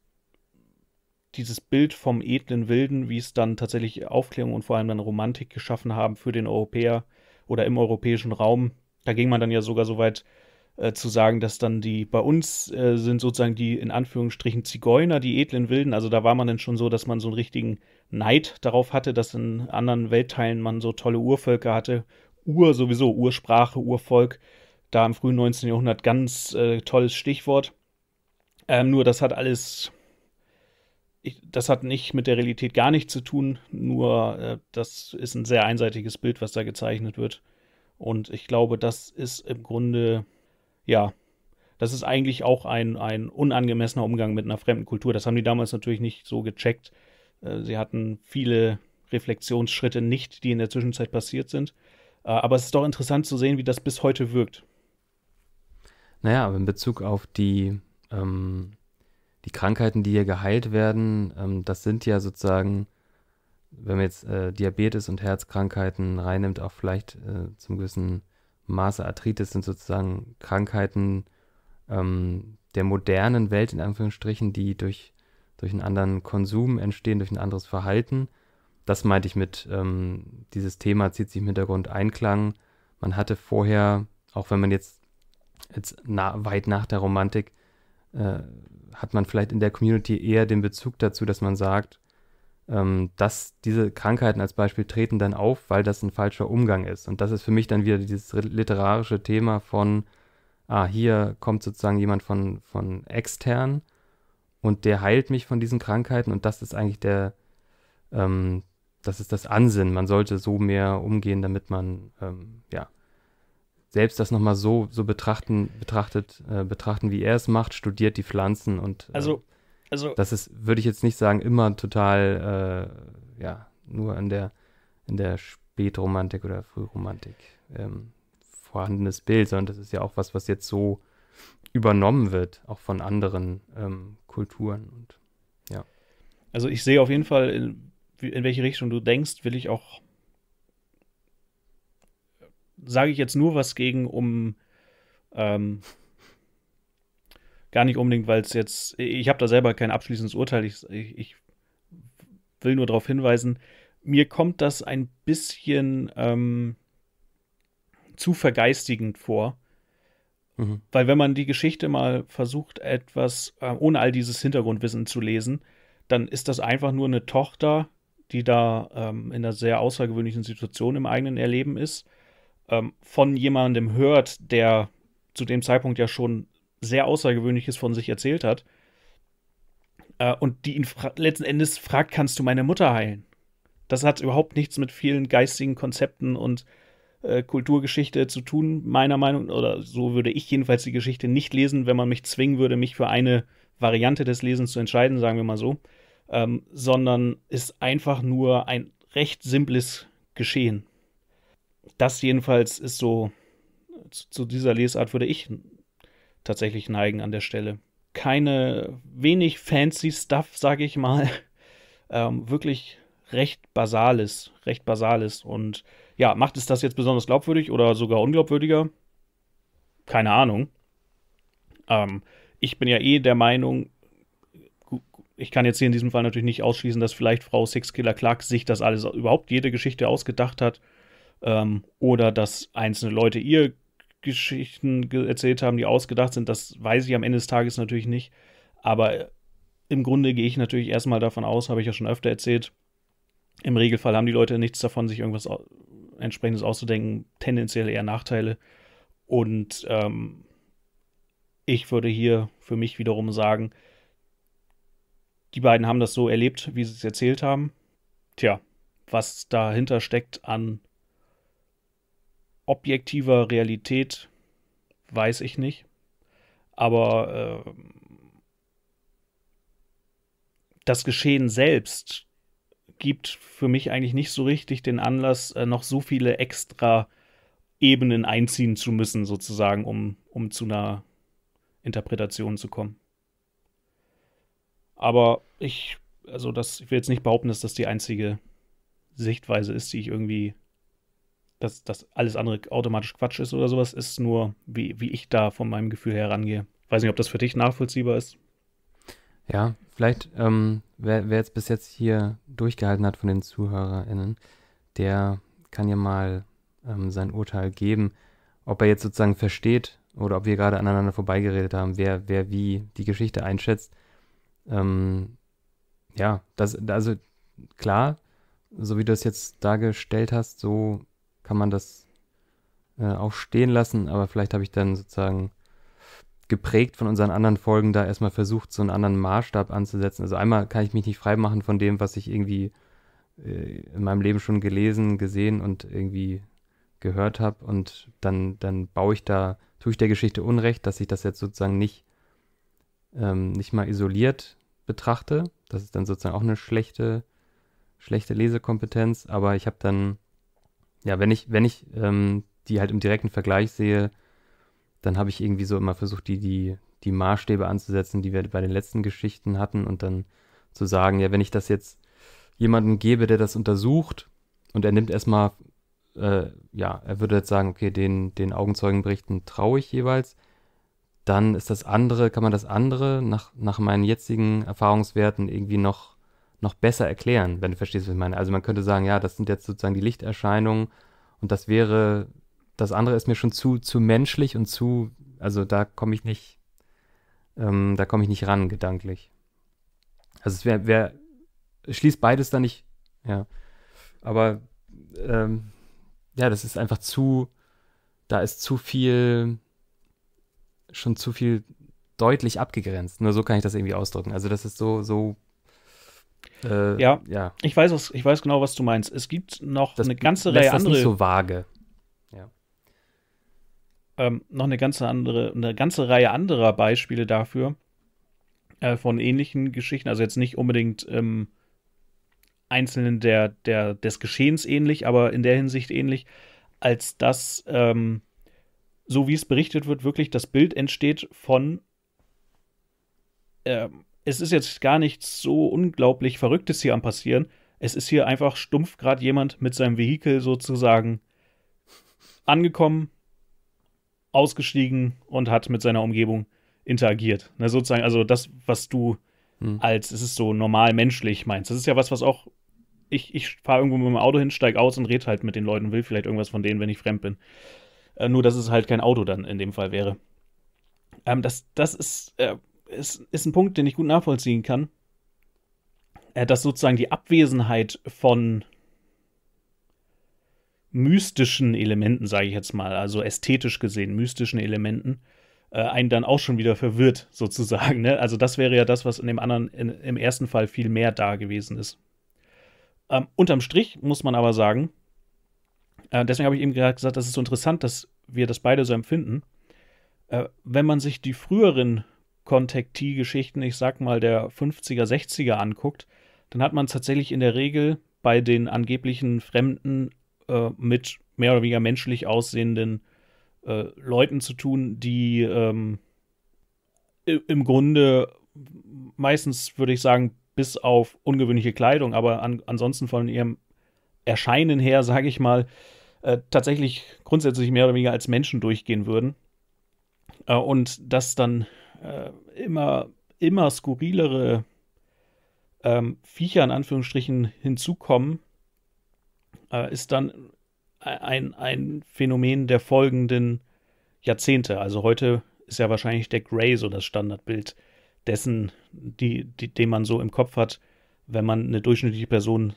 dieses Bild vom edlen Wilden, wie es dann tatsächlich Aufklärung und vor allem dann Romantik geschaffen haben für den Europäer oder im europäischen Raum. Da ging man dann ja sogar so weit äh, zu sagen, dass dann die bei uns äh, sind sozusagen die in Anführungsstrichen Zigeuner, die edlen Wilden. Also da war man dann schon so, dass man so einen richtigen Neid darauf hatte, dass in anderen Weltteilen man so tolle Urvölker hatte. Ur sowieso, Ursprache, Urvolk. Da im frühen 19. Jahrhundert ganz äh, tolles Stichwort. Ähm, nur das hat alles ich, das hat nicht mit der Realität gar nichts zu tun, nur äh, das ist ein sehr einseitiges Bild, was da gezeichnet wird. Und ich glaube, das ist im Grunde, ja, das ist eigentlich auch ein, ein unangemessener Umgang mit einer fremden Kultur. Das haben die damals natürlich nicht so gecheckt. Äh, sie hatten viele Reflexionsschritte nicht, die in der Zwischenzeit passiert sind. Äh, aber es ist doch interessant zu sehen, wie das bis heute wirkt. Naja, aber in Bezug auf die ähm die Krankheiten, die hier geheilt werden, ähm, das sind ja sozusagen, wenn man jetzt äh, Diabetes und Herzkrankheiten reinnimmt, auch vielleicht äh, zum gewissen Maße Arthritis sind sozusagen Krankheiten ähm, der modernen Welt in Anführungsstrichen, die durch, durch einen anderen Konsum entstehen, durch ein anderes Verhalten. Das meinte ich mit, ähm, dieses Thema zieht sich im Hintergrund Einklang. Man hatte vorher, auch wenn man jetzt, jetzt na, weit nach der Romantik äh, hat man vielleicht in der Community eher den Bezug dazu, dass man sagt, ähm, dass diese Krankheiten als Beispiel treten dann auf, weil das ein falscher Umgang ist. Und das ist für mich dann wieder dieses literarische Thema von, ah, hier kommt sozusagen jemand von, von extern und der heilt mich von diesen Krankheiten und das ist eigentlich der, ähm, das ist das Ansinnen. Man sollte so mehr umgehen, damit man, ähm, ja, selbst das nochmal so, so betrachten, betrachtet, äh, betrachten, wie er es macht, studiert die Pflanzen und äh, also, also, das ist, würde ich jetzt nicht sagen, immer total, äh, ja, nur in der, in der Spätromantik oder Frühromantik ähm, vorhandenes Bild, sondern das ist ja auch was, was jetzt so übernommen wird, auch von anderen ähm, Kulturen und ja. Also ich sehe auf jeden Fall, in, in welche Richtung du denkst, will ich auch sage ich jetzt nur was gegen, um ähm, gar nicht unbedingt, weil es jetzt, ich habe da selber kein abschließendes Urteil, ich, ich, will nur darauf hinweisen, mir kommt das ein bisschen ähm, zu vergeistigend vor. Mhm. Weil wenn man die Geschichte mal versucht, etwas äh, ohne all dieses Hintergrundwissen zu lesen, dann ist das einfach nur eine Tochter, die da ähm, in einer sehr außergewöhnlichen Situation im eigenen Erleben ist ähm, von jemandem hört, der zu dem Zeitpunkt ja schon sehr Außergewöhnliches von sich erzählt hat. Äh, und die ihn letzten Endes fragt, kannst du meine Mutter heilen? Das hat überhaupt nichts mit vielen geistigen Konzepten und äh, Kulturgeschichte zu tun, meiner Meinung nach. Oder so würde ich jedenfalls die Geschichte nicht lesen, wenn man mich zwingen würde, mich für eine Variante des Lesens zu entscheiden, sagen wir mal so. Ähm, sondern ist einfach nur ein recht simples Geschehen das jedenfalls ist so, zu, zu dieser Lesart würde ich tatsächlich neigen an der Stelle. Keine wenig fancy Stuff, sage ich mal. Ähm, wirklich recht basales, recht basales. Und ja, macht es das jetzt besonders glaubwürdig oder sogar unglaubwürdiger? Keine Ahnung. Ähm, ich bin ja eh der Meinung, ich kann jetzt hier in diesem Fall natürlich nicht ausschließen, dass vielleicht Frau Sixkiller Clark sich das alles überhaupt jede Geschichte ausgedacht hat ähm, oder dass einzelne Leute ihr Geschichten erzählt haben, die ausgedacht sind. Das weiß ich am Ende des Tages natürlich nicht. Aber äh, im Grunde gehe ich natürlich erstmal davon aus, habe ich ja schon öfter erzählt. Im Regelfall haben die Leute nichts davon, sich irgendwas entsprechendes auszudenken. Tendenziell eher Nachteile. Und ähm, ich würde hier für mich wiederum sagen, die beiden haben das so erlebt, wie sie es erzählt haben. Tja, was dahinter steckt an objektiver Realität weiß ich nicht. Aber äh, das Geschehen selbst gibt für mich eigentlich nicht so richtig den Anlass, äh, noch so viele extra Ebenen einziehen zu müssen, sozusagen, um, um zu einer Interpretation zu kommen. Aber ich, also das, ich will jetzt nicht behaupten, dass das die einzige Sichtweise ist, die ich irgendwie dass das alles andere automatisch Quatsch ist oder sowas, ist nur, wie, wie ich da von meinem Gefühl her rangehe. Weiß nicht, ob das für dich nachvollziehbar ist. Ja, vielleicht, ähm, wer, wer jetzt bis jetzt hier durchgehalten hat von den ZuhörerInnen, der kann ja mal ähm, sein Urteil geben, ob er jetzt sozusagen versteht oder ob wir gerade aneinander vorbeigeredet haben, wer, wer wie die Geschichte einschätzt. Ähm, ja, das, also klar, so wie du es jetzt dargestellt hast, so kann man das äh, auch stehen lassen, aber vielleicht habe ich dann sozusagen geprägt von unseren anderen Folgen da erstmal versucht, so einen anderen Maßstab anzusetzen. Also einmal kann ich mich nicht freimachen von dem, was ich irgendwie äh, in meinem Leben schon gelesen, gesehen und irgendwie gehört habe und dann, dann baue ich da, tue ich der Geschichte Unrecht, dass ich das jetzt sozusagen nicht, ähm, nicht mal isoliert betrachte. Das ist dann sozusagen auch eine schlechte, schlechte Lesekompetenz, aber ich habe dann ja, wenn ich, wenn ich ähm, die halt im direkten Vergleich sehe, dann habe ich irgendwie so immer versucht, die, die, die Maßstäbe anzusetzen, die wir bei den letzten Geschichten hatten und dann zu sagen, ja, wenn ich das jetzt jemandem gebe, der das untersucht und er nimmt erstmal, äh, ja, er würde jetzt sagen, okay, den, den Augenzeugenberichten traue ich jeweils, dann ist das andere, kann man das andere nach, nach meinen jetzigen Erfahrungswerten irgendwie noch noch besser erklären, wenn du verstehst, was ich meine. Also man könnte sagen, ja, das sind jetzt sozusagen die Lichterscheinungen und das wäre, das andere ist mir schon zu, zu menschlich und zu, also da komme ich nicht, ähm, da komme ich nicht ran, gedanklich. Also es wäre, wär, schließt beides da nicht, ja. Aber ähm, ja, das ist einfach zu, da ist zu viel, schon zu viel deutlich abgegrenzt. Nur so kann ich das irgendwie ausdrücken. Also das ist so, so äh, ja, ja. Ich, weiß, was, ich weiß genau, was du meinst. Es gibt noch das eine ganze Reihe das andere. Das ist nicht so vage. Ja. Ähm, noch eine ganze andere, eine ganze Reihe anderer Beispiele dafür äh, von ähnlichen Geschichten. Also jetzt nicht unbedingt ähm, einzelnen der, der, des Geschehens ähnlich, aber in der Hinsicht ähnlich, als dass, ähm, so wie es berichtet wird, wirklich das Bild entsteht von ähm, es ist jetzt gar nichts so unglaublich Verrücktes hier am passieren. Es ist hier einfach stumpf gerade jemand mit seinem Vehikel sozusagen angekommen, ausgestiegen und hat mit seiner Umgebung interagiert. Ne, sozusagen, also das, was du hm. als es ist so normal menschlich meinst. Das ist ja was, was auch ich, ich fahre irgendwo mit dem Auto hin, steige aus und rede halt mit den Leuten, will vielleicht irgendwas von denen, wenn ich fremd bin. Äh, nur, dass es halt kein Auto dann in dem Fall wäre. Ähm, das, das ist äh, ist, ist ein Punkt, den ich gut nachvollziehen kann, äh, dass sozusagen die Abwesenheit von mystischen Elementen, sage ich jetzt mal, also ästhetisch gesehen mystischen Elementen, äh, einen dann auch schon wieder verwirrt, sozusagen. Ne? Also das wäre ja das, was in dem anderen, in, im ersten Fall viel mehr da gewesen ist. Ähm, unterm Strich muss man aber sagen, äh, deswegen habe ich eben gerade gesagt, das ist so interessant, dass wir das beide so empfinden. Äh, wenn man sich die früheren Kontakti-Geschichten, ich sag mal der 50er, 60er anguckt, dann hat man tatsächlich in der Regel bei den angeblichen Fremden äh, mit mehr oder weniger menschlich aussehenden äh, Leuten zu tun, die ähm, im Grunde meistens, würde ich sagen, bis auf ungewöhnliche Kleidung, aber an, ansonsten von ihrem Erscheinen her, sage ich mal, äh, tatsächlich grundsätzlich mehr oder weniger als Menschen durchgehen würden. Äh, und das dann äh, immer, immer skurrilere ähm, Viecher in Anführungsstrichen hinzukommen, äh, ist dann ein, ein Phänomen der folgenden Jahrzehnte. Also heute ist ja wahrscheinlich der Grey so das Standardbild dessen, die, die, den man so im Kopf hat, wenn man eine durchschnittliche Person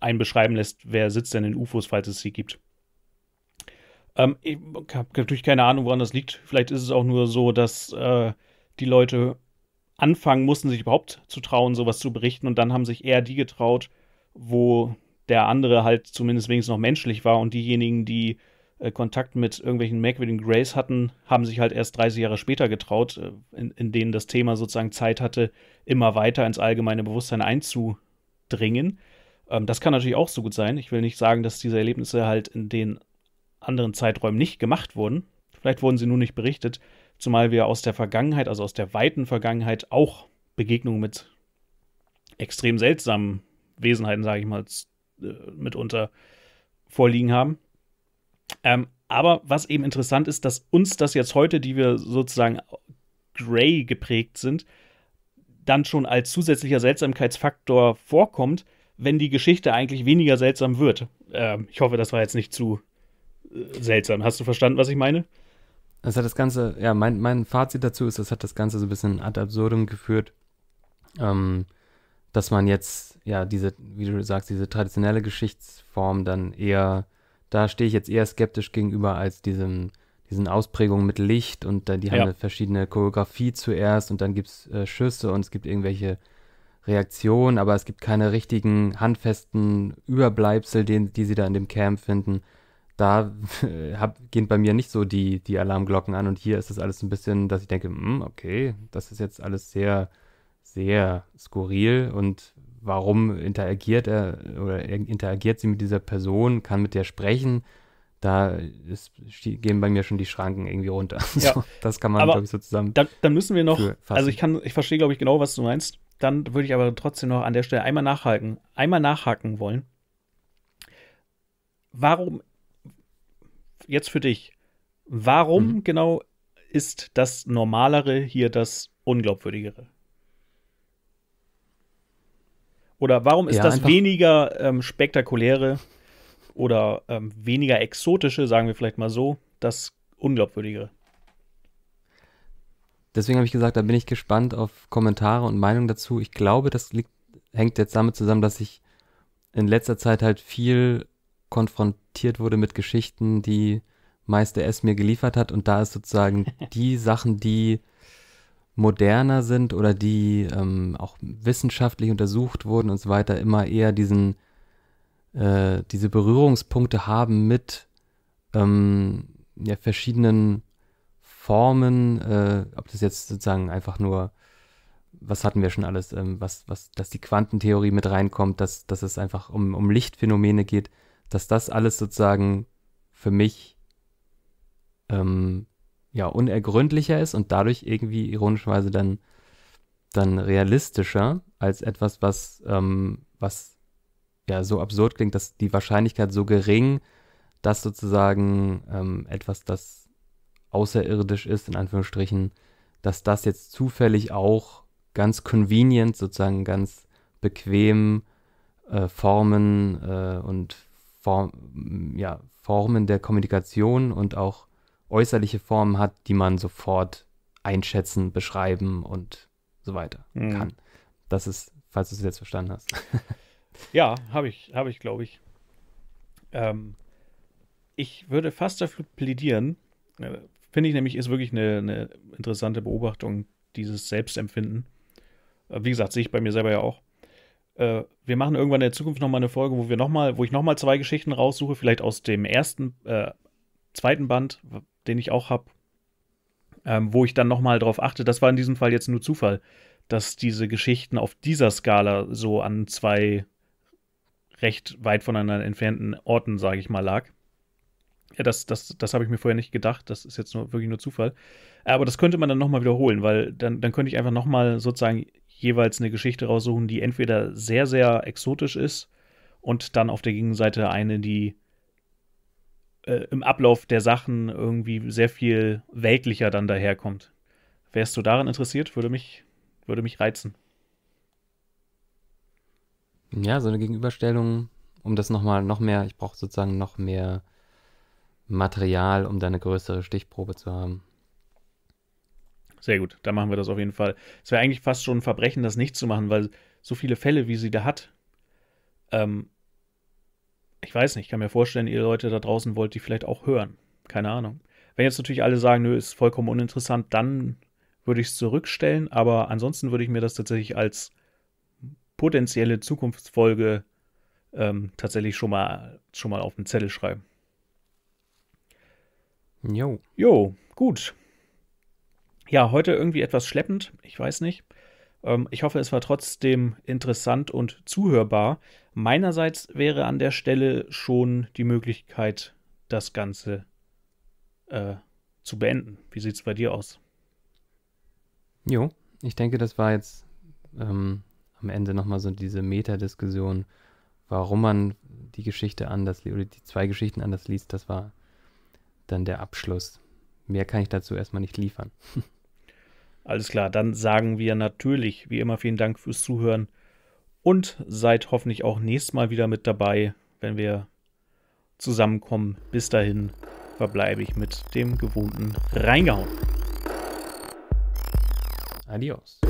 einbeschreiben lässt, wer sitzt denn in UFOs, falls es sie gibt. Ähm, ich habe natürlich keine Ahnung, woran das liegt. Vielleicht ist es auch nur so, dass äh, die Leute anfangen mussten, sich überhaupt zu trauen, sowas zu berichten. Und dann haben sich eher die getraut, wo der andere halt zumindest wenigstens noch menschlich war. Und diejenigen, die äh, Kontakt mit irgendwelchen merkwürdigen Grays hatten, haben sich halt erst 30 Jahre später getraut, äh, in, in denen das Thema sozusagen Zeit hatte, immer weiter ins allgemeine Bewusstsein einzudringen. Ähm, das kann natürlich auch so gut sein. Ich will nicht sagen, dass diese Erlebnisse halt in den anderen Zeiträumen nicht gemacht wurden. Vielleicht wurden sie nur nicht berichtet, zumal wir aus der Vergangenheit, also aus der weiten Vergangenheit, auch Begegnungen mit extrem seltsamen Wesenheiten, sage ich mal, äh, mitunter vorliegen haben. Ähm, aber was eben interessant ist, dass uns das jetzt heute, die wir sozusagen gray geprägt sind, dann schon als zusätzlicher Seltsamkeitsfaktor vorkommt, wenn die Geschichte eigentlich weniger seltsam wird. Ähm, ich hoffe, das war jetzt nicht zu seltsam. Hast du verstanden, was ich meine? Das hat das Ganze, ja, mein, mein Fazit dazu ist, das hat das Ganze so ein bisschen ad absurdum geführt, ähm, dass man jetzt, ja, diese, wie du sagst, diese traditionelle Geschichtsform dann eher, da stehe ich jetzt eher skeptisch gegenüber als diesem, diesen Ausprägungen mit Licht und dann die haben eine verschiedene Choreografie zuerst und dann gibt es äh, Schüsse und es gibt irgendwelche Reaktionen, aber es gibt keine richtigen handfesten Überbleibsel, den, die sie da in dem Camp finden da äh, hab, gehen bei mir nicht so die, die Alarmglocken an und hier ist das alles ein bisschen, dass ich denke, mh, hm, okay, das ist jetzt alles sehr, sehr skurril und warum interagiert er oder interagiert sie mit dieser Person, kann mit der sprechen, da ist, gehen bei mir schon die Schranken irgendwie runter. Ja. So, das kann man, glaube ich, so zusammen. Dann, dann müssen wir noch, also ich kann, ich verstehe, glaube ich, genau, was du meinst. Dann würde ich aber trotzdem noch an der Stelle einmal nachhaken, einmal nachhaken wollen. Warum jetzt für dich. Warum mhm. genau ist das Normalere hier das Unglaubwürdigere? Oder warum ist ja, das weniger ähm, spektakuläre oder ähm, weniger exotische, sagen wir vielleicht mal so, das Unglaubwürdigere? Deswegen habe ich gesagt, da bin ich gespannt auf Kommentare und Meinungen dazu. Ich glaube, das liegt, hängt jetzt damit zusammen, dass ich in letzter Zeit halt viel konfrontiert wurde mit Geschichten, die Meister S mir geliefert hat. Und da ist sozusagen die Sachen, die moderner sind oder die ähm, auch wissenschaftlich untersucht wurden und so weiter, immer eher diesen, äh, diese Berührungspunkte haben mit ähm, ja, verschiedenen Formen, äh, ob das jetzt sozusagen einfach nur, was hatten wir schon alles, ähm, was, was, dass die Quantentheorie mit reinkommt, dass, dass es einfach um, um Lichtphänomene geht, dass das alles sozusagen für mich ähm, ja unergründlicher ist und dadurch irgendwie ironischerweise dann dann realistischer als etwas, was ähm, was ja so absurd klingt, dass die Wahrscheinlichkeit so gering, dass sozusagen ähm, etwas, das außerirdisch ist in Anführungsstrichen, dass das jetzt zufällig auch ganz convenient sozusagen ganz bequem äh, Formen äh, und Form, ja, Formen der Kommunikation und auch äußerliche Formen hat, die man sofort einschätzen, beschreiben und so weiter mhm. kann. Das ist, falls du es jetzt verstanden hast. ja, habe ich, habe ich, glaube ich. Ähm, ich würde fast dafür plädieren, äh, finde ich nämlich, ist wirklich eine, eine interessante Beobachtung, dieses Selbstempfinden. Äh, wie gesagt, sehe ich bei mir selber ja auch, äh, wir machen irgendwann in der Zukunft nochmal eine Folge, wo wir noch mal, wo ich nochmal zwei Geschichten raussuche, vielleicht aus dem ersten, äh, zweiten Band, den ich auch habe, ähm, wo ich dann nochmal drauf achte. Das war in diesem Fall jetzt nur Zufall, dass diese Geschichten auf dieser Skala so an zwei recht weit voneinander entfernten Orten, sage ich mal, lag. Ja, das, das, das habe ich mir vorher nicht gedacht. Das ist jetzt nur, wirklich nur Zufall. Aber das könnte man dann nochmal wiederholen, weil dann, dann könnte ich einfach nochmal sozusagen jeweils eine Geschichte raussuchen, die entweder sehr, sehr exotisch ist und dann auf der Gegenseite eine, die äh, im Ablauf der Sachen irgendwie sehr viel weltlicher dann daherkommt. Wärst du daran interessiert? Würde mich, würde mich reizen. Ja, so eine Gegenüberstellung, um das nochmal noch mehr, ich brauche sozusagen noch mehr Material, um da eine größere Stichprobe zu haben. Sehr gut, dann machen wir das auf jeden Fall. Es wäre eigentlich fast schon ein Verbrechen, das nicht zu machen, weil so viele Fälle, wie sie da hat, ähm, ich weiß nicht, ich kann mir vorstellen, ihr Leute da draußen wollt die vielleicht auch hören. Keine Ahnung. Wenn jetzt natürlich alle sagen, nö, ist vollkommen uninteressant, dann würde ich es zurückstellen, aber ansonsten würde ich mir das tatsächlich als potenzielle Zukunftsfolge ähm, tatsächlich schon mal, schon mal auf den Zettel schreiben. Jo. Jo, gut ja, heute irgendwie etwas schleppend, ich weiß nicht. Ähm, ich hoffe, es war trotzdem interessant und zuhörbar. Meinerseits wäre an der Stelle schon die Möglichkeit, das Ganze äh, zu beenden. Wie sieht es bei dir aus? Jo, ich denke, das war jetzt ähm, am Ende nochmal so diese Metadiskussion, warum man die Geschichte anders liest oder die zwei Geschichten anders liest. Das war dann der Abschluss. Mehr kann ich dazu erstmal nicht liefern. Alles klar, dann sagen wir natürlich, wie immer, vielen Dank fürs Zuhören und seid hoffentlich auch nächstes Mal wieder mit dabei, wenn wir zusammenkommen. Bis dahin verbleibe ich mit dem gewohnten Reingehauen. Adios.